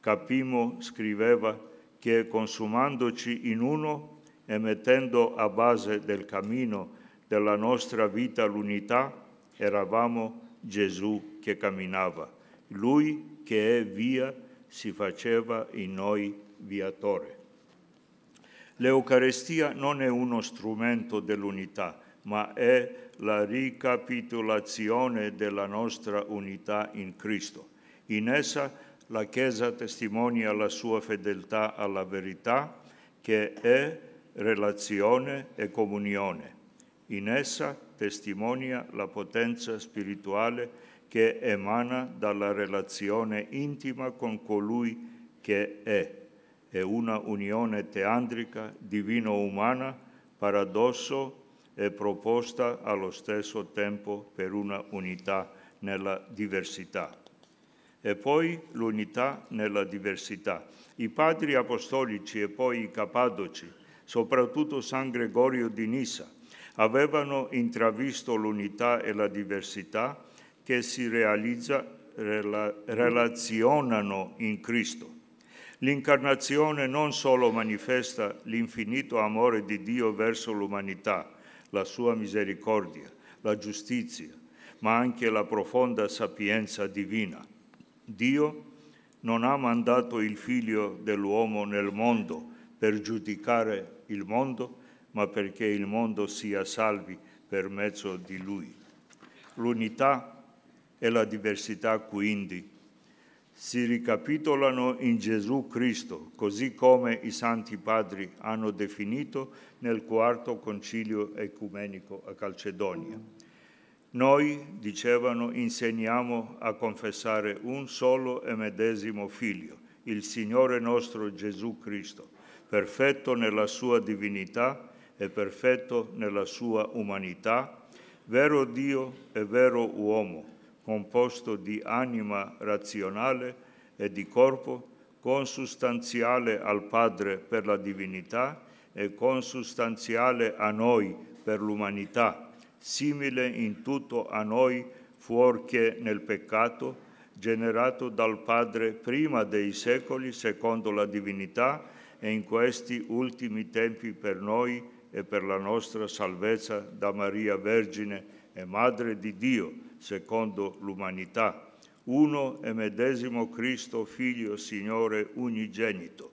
capimo, scriveva, che consumandoci in uno e mettendo a base del cammino della nostra vita l'unità, eravamo Gesù che camminava. Lui che è via si faceva in noi viatore. L'Eucarestia non è uno strumento dell'unità, ma è la ricapitolazione della nostra unità in Cristo. In essa la Chiesa testimonia la sua fedeltà alla verità che è relazione e comunione. In essa testimonia la potenza spirituale che emana dalla relazione intima con colui che è. È una unione teandrica divino-umana, paradosso e proposta allo stesso tempo per una unità nella diversità. E poi l'unità nella diversità. I padri apostolici e poi i capadoci, soprattutto San Gregorio di Nisa, avevano intravisto l'unità e la diversità che si realizza, rela, relazionano in Cristo. L'incarnazione non solo manifesta l'infinito amore di Dio verso l'umanità, la sua misericordia, la giustizia, ma anche la profonda sapienza divina. Dio non ha mandato il figlio dell'uomo nel mondo per giudicare il mondo, ma perché il mondo sia salvi per mezzo di Lui. L'unità e la diversità quindi si ricapitolano in Gesù Cristo, così come i Santi Padri hanno definito nel quarto concilio ecumenico a Calcedonia. Noi, dicevano, insegniamo a confessare un solo e medesimo Figlio, il Signore nostro Gesù Cristo, perfetto nella sua divinità, e perfetto nella sua umanità, vero Dio e vero uomo, composto di anima razionale e di corpo, consustanziale al Padre per la divinità e consustanziale a noi per l'umanità, simile in tutto a noi fuorché nel peccato, generato dal Padre prima dei secoli secondo la divinità e in questi ultimi tempi per noi e per la nostra salvezza da Maria Vergine e Madre di Dio, secondo l'umanità, uno e medesimo Cristo, Figlio, Signore, unigenito,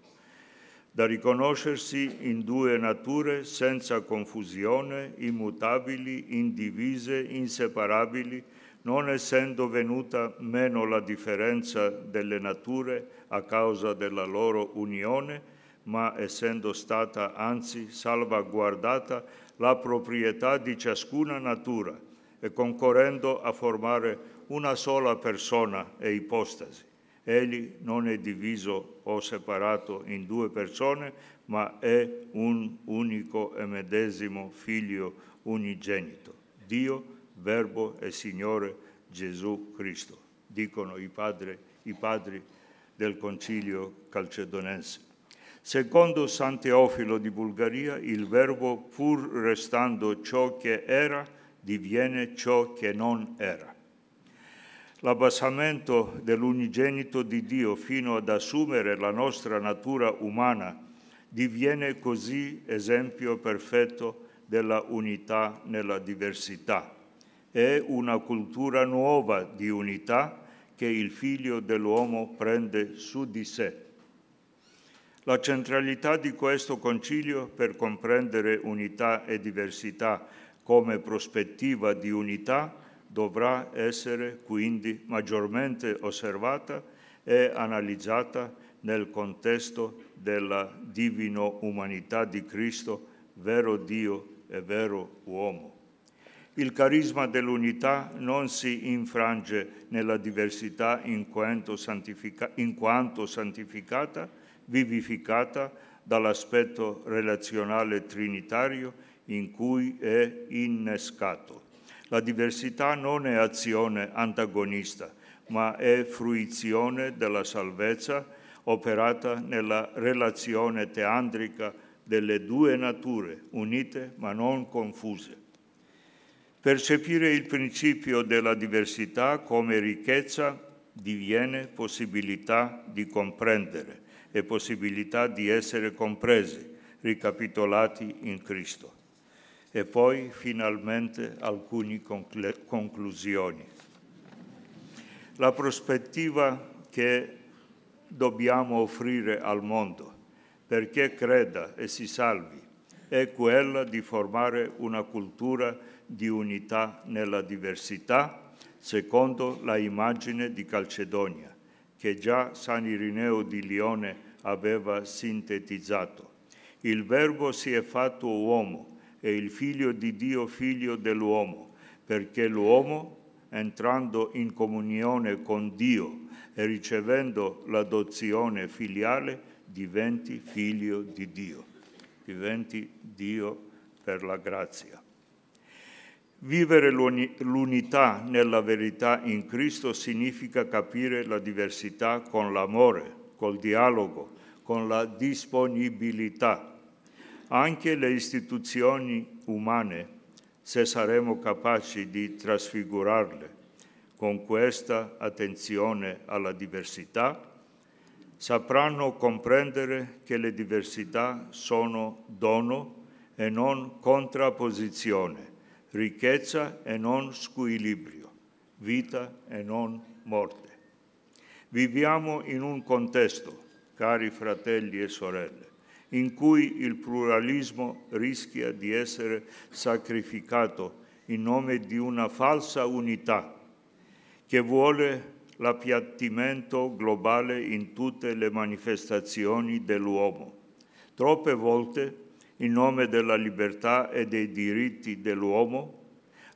da riconoscersi in due nature senza confusione, immutabili, indivise, inseparabili, non essendo venuta meno la differenza delle nature a causa della loro unione, ma essendo stata anzi salvaguardata la proprietà di ciascuna natura e concorrendo a formare una sola persona e ipostasi. Egli non è diviso o separato in due persone, ma è un unico e medesimo figlio unigenito. Dio, Verbo e Signore Gesù Cristo, dicono i padri, i padri del Concilio calcedonense. Secondo San Teofilo di Bulgaria, il verbo, pur restando ciò che era, diviene ciò che non era. L'abbassamento dell'unigenito di Dio fino ad assumere la nostra natura umana diviene così esempio perfetto della unità nella diversità. È una cultura nuova di unità che il figlio dell'uomo prende su di sé la centralità di questo concilio per comprendere unità e diversità come prospettiva di unità dovrà essere quindi maggiormente osservata e analizzata nel contesto della divino umanità di Cristo, vero Dio e vero uomo. Il carisma dell'unità non si infrange nella diversità in quanto, santifica in quanto santificata, vivificata dall'aspetto relazionale trinitario in cui è innescato. La diversità non è azione antagonista, ma è fruizione della salvezza operata nella relazione teandrica delle due nature, unite ma non confuse. Percepire il principio della diversità come ricchezza diviene possibilità di comprendere e possibilità di essere compresi, ricapitolati in Cristo. E poi finalmente alcune conclusioni. La prospettiva che dobbiamo offrire al mondo perché creda e si salvi è quella di formare una cultura di unità nella diversità secondo la immagine di Calcedonia, che già San Irineo di Lione aveva sintetizzato. Il verbo si è fatto uomo e il figlio di Dio figlio dell'uomo, perché l'uomo, entrando in comunione con Dio e ricevendo l'adozione filiale, diventi figlio di Dio, diventi Dio per la grazia. Vivere l'unità nella verità in Cristo significa capire la diversità con l'amore, col dialogo, con la disponibilità. Anche le istituzioni umane, se saremo capaci di trasfigurarle con questa attenzione alla diversità, sapranno comprendere che le diversità sono dono e non contrapposizione, ricchezza e non squilibrio, vita e non morte. Viviamo in un contesto cari fratelli e sorelle, in cui il pluralismo rischia di essere sacrificato in nome di una falsa unità che vuole l'appiattimento globale in tutte le manifestazioni dell'uomo. Troppe volte, in nome della libertà e dei diritti dell'uomo,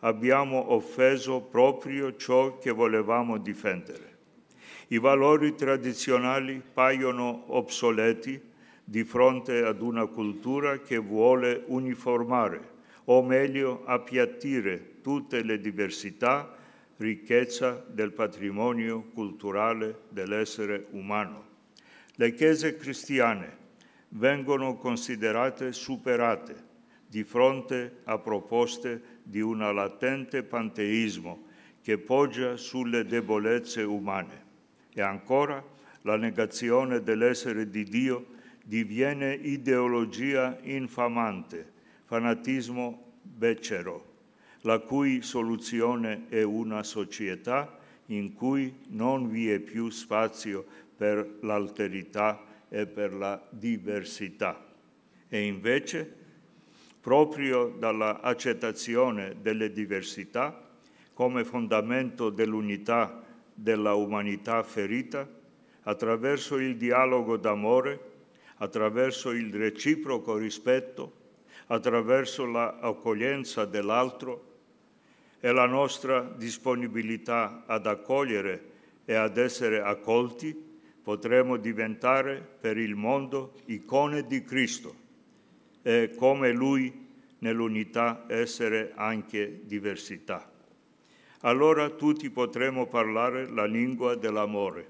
abbiamo offeso proprio ciò che volevamo difendere i valori tradizionali paiono obsoleti di fronte ad una cultura che vuole uniformare, o meglio appiattire tutte le diversità, ricchezza del patrimonio culturale dell'essere umano. Le chiese cristiane vengono considerate superate di fronte a proposte di un latente panteismo che poggia sulle debolezze umane. E ancora la negazione dell'essere di Dio diviene ideologia infamante, fanatismo becero, la cui soluzione è una società in cui non vi è più spazio per l'alterità e per la diversità. E invece, proprio dalla accettazione delle diversità come fondamento dell'unità della umanità ferita attraverso il dialogo d'amore, attraverso il reciproco rispetto, attraverso l'accoglienza dell'altro e la nostra disponibilità ad accogliere e ad essere accolti, potremo diventare per il mondo icone di Cristo e come Lui nell'unità essere anche diversità allora tutti potremo parlare la lingua dell'amore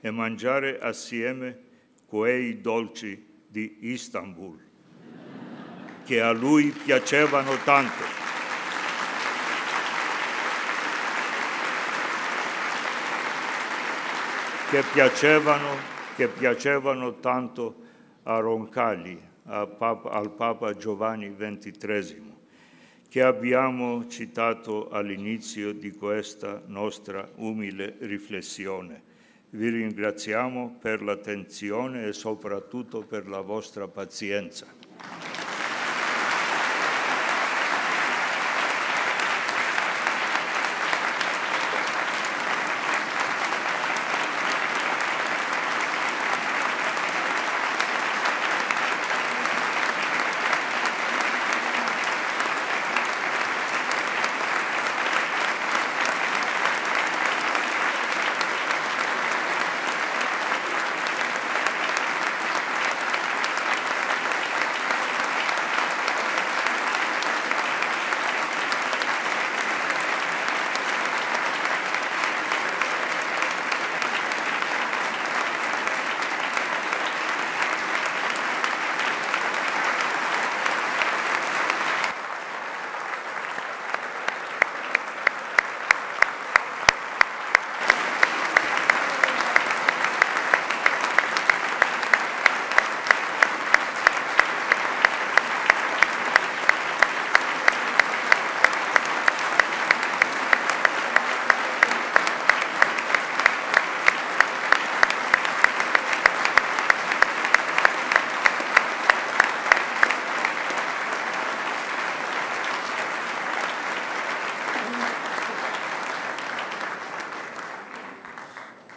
e mangiare assieme quei dolci di Istanbul che a lui piacevano tanto. Che piacevano, che piacevano tanto a Roncalli, Papa, al Papa Giovanni XXIII che abbiamo citato all'inizio di questa nostra umile riflessione. Vi ringraziamo per l'attenzione e soprattutto per la vostra pazienza.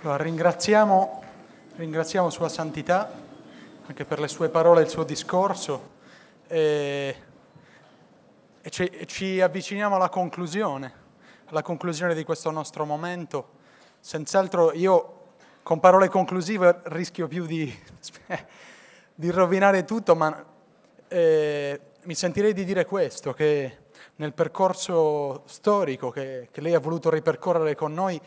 Allora, ringraziamo, ringraziamo Sua Santità anche per le sue parole e il suo discorso e, e, ci, e ci avviciniamo alla conclusione, alla conclusione di questo nostro momento. Senz'altro io con parole conclusive rischio più di, di rovinare tutto, ma eh, mi sentirei di dire questo, che nel percorso storico che, che lei ha voluto ripercorrere con noi,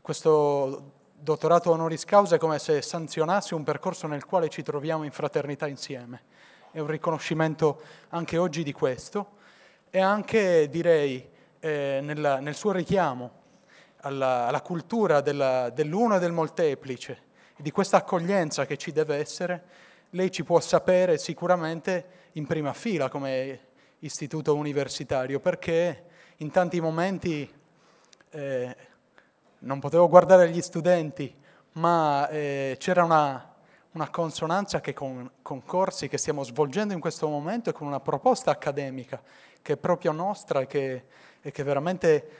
questo dottorato honoris causa è come se sanzionasse un percorso nel quale ci troviamo in fraternità insieme. È un riconoscimento anche oggi di questo e anche, direi, eh, nella, nel suo richiamo alla, alla cultura della, dell'uno e del molteplice, di questa accoglienza che ci deve essere, lei ci può sapere sicuramente in prima fila come istituto universitario, perché in tanti momenti... Eh, non potevo guardare gli studenti, ma eh, c'era una, una, consonanza che con, con corsi che stiamo svolgendo in questo momento e con una proposta accademica che è proprio nostra e che, e che veramente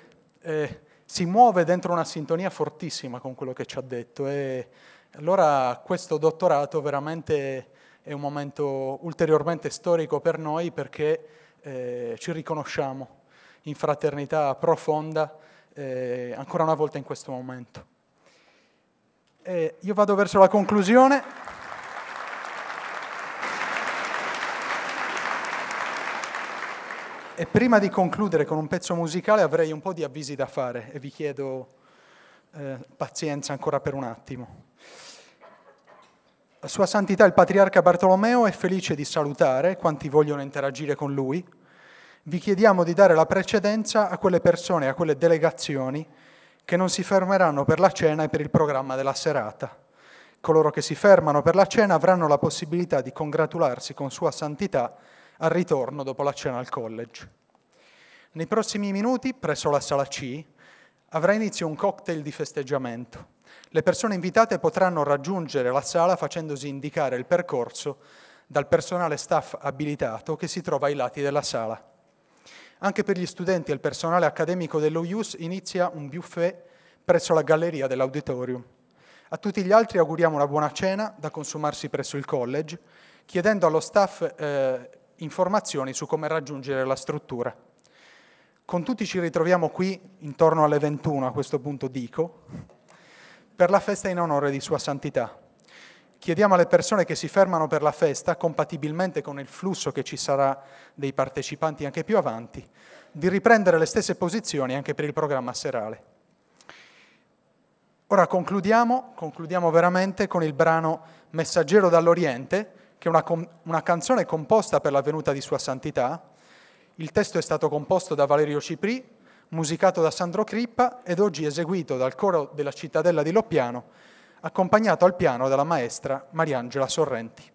eh, si muove dentro una sintonia fortissima con quello che ci ha detto. E allora questo dottorato veramente è un momento ulteriormente storico per noi perché eh, ci riconosciamo in fraternità profonda eh, ancora una volta in questo momento. Eh, io vado verso la conclusione. E prima di concludere con un pezzo musicale avrei un po' di avvisi da fare e vi chiedo eh, pazienza ancora per un attimo. La sua Santità il Patriarca Bartolomeo è felice di salutare quanti vogliono interagire con lui vi chiediamo di dare la precedenza a quelle persone, a quelle delegazioni che non si fermeranno per la cena e per il programma della serata. Coloro che si fermano per la cena avranno la possibilità di congratularsi con Sua Santità al ritorno dopo la cena al college. Nei prossimi minuti, presso la sala C, avrà inizio un cocktail di festeggiamento. Le persone invitate potranno raggiungere la sala facendosi indicare il percorso dal personale staff abilitato che si trova ai lati della sala. Anche per gli studenti e il personale accademico dello IUS inizia un buffet presso la galleria dell'auditorium. A tutti gli altri auguriamo una buona cena da consumarsi presso il college, chiedendo allo staff eh, informazioni su come raggiungere la struttura. Con tutti ci ritroviamo qui intorno alle 21, a questo punto dico, per la festa in onore di Sua Santità chiediamo alle persone che si fermano per la festa, compatibilmente con il flusso che ci sarà dei partecipanti anche più avanti, di riprendere le stesse posizioni anche per il programma serale. Ora concludiamo, concludiamo veramente con il brano Messaggero dall'Oriente, che è una, una canzone composta per la venuta di Sua Santità. Il testo è stato composto da Valerio Cipri, musicato da Sandro Crippa ed oggi eseguito dal coro della cittadella di Loppiano accompagnato al piano dalla maestra Mariangela Sorrenti.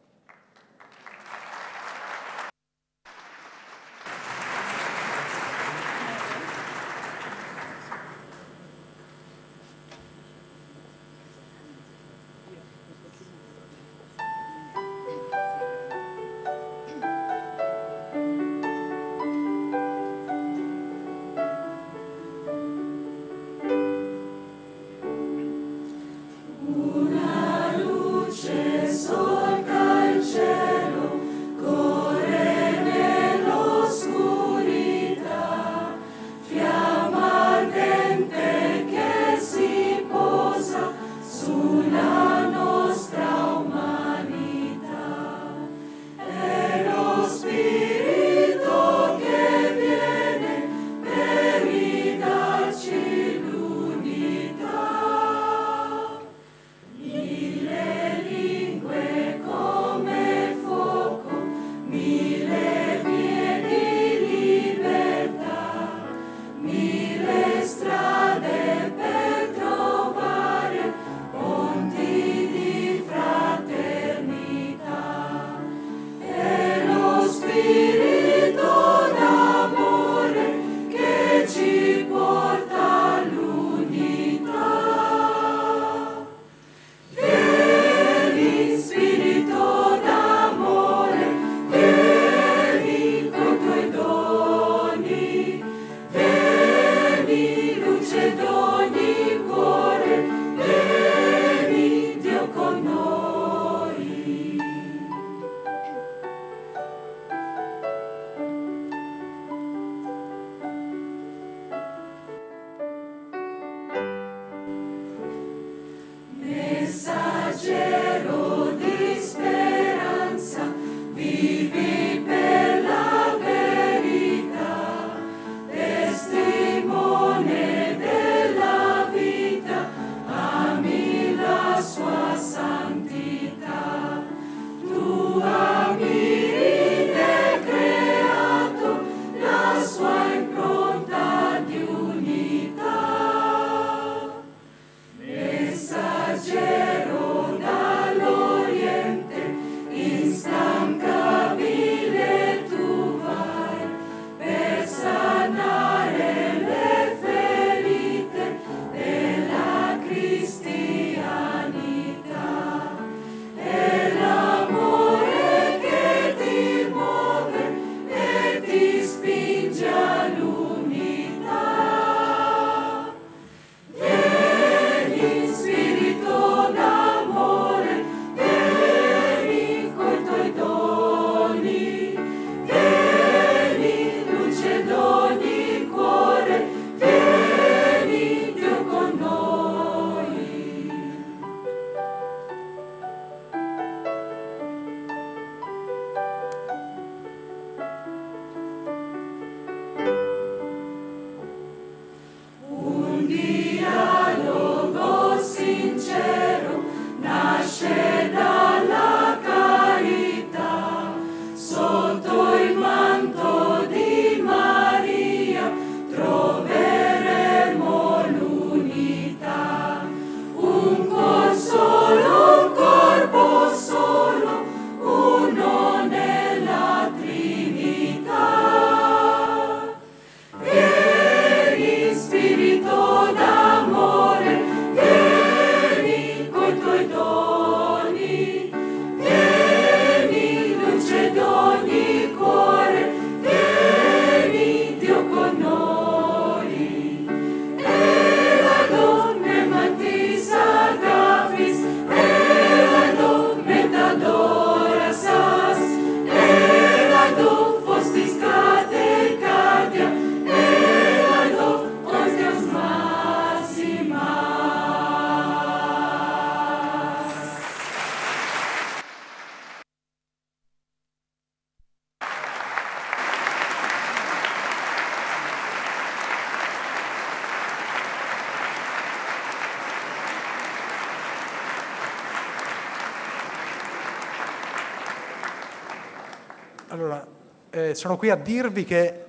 sono qui a dirvi che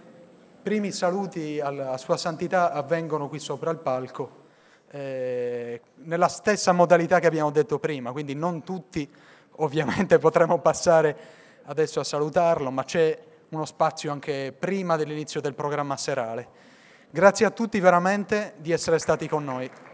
i primi saluti alla Sua Santità avvengono qui sopra il palco, eh, nella stessa modalità che abbiamo detto prima, quindi non tutti ovviamente potremo passare adesso a salutarlo, ma c'è uno spazio anche prima dell'inizio del programma serale. Grazie a tutti veramente di essere stati con noi.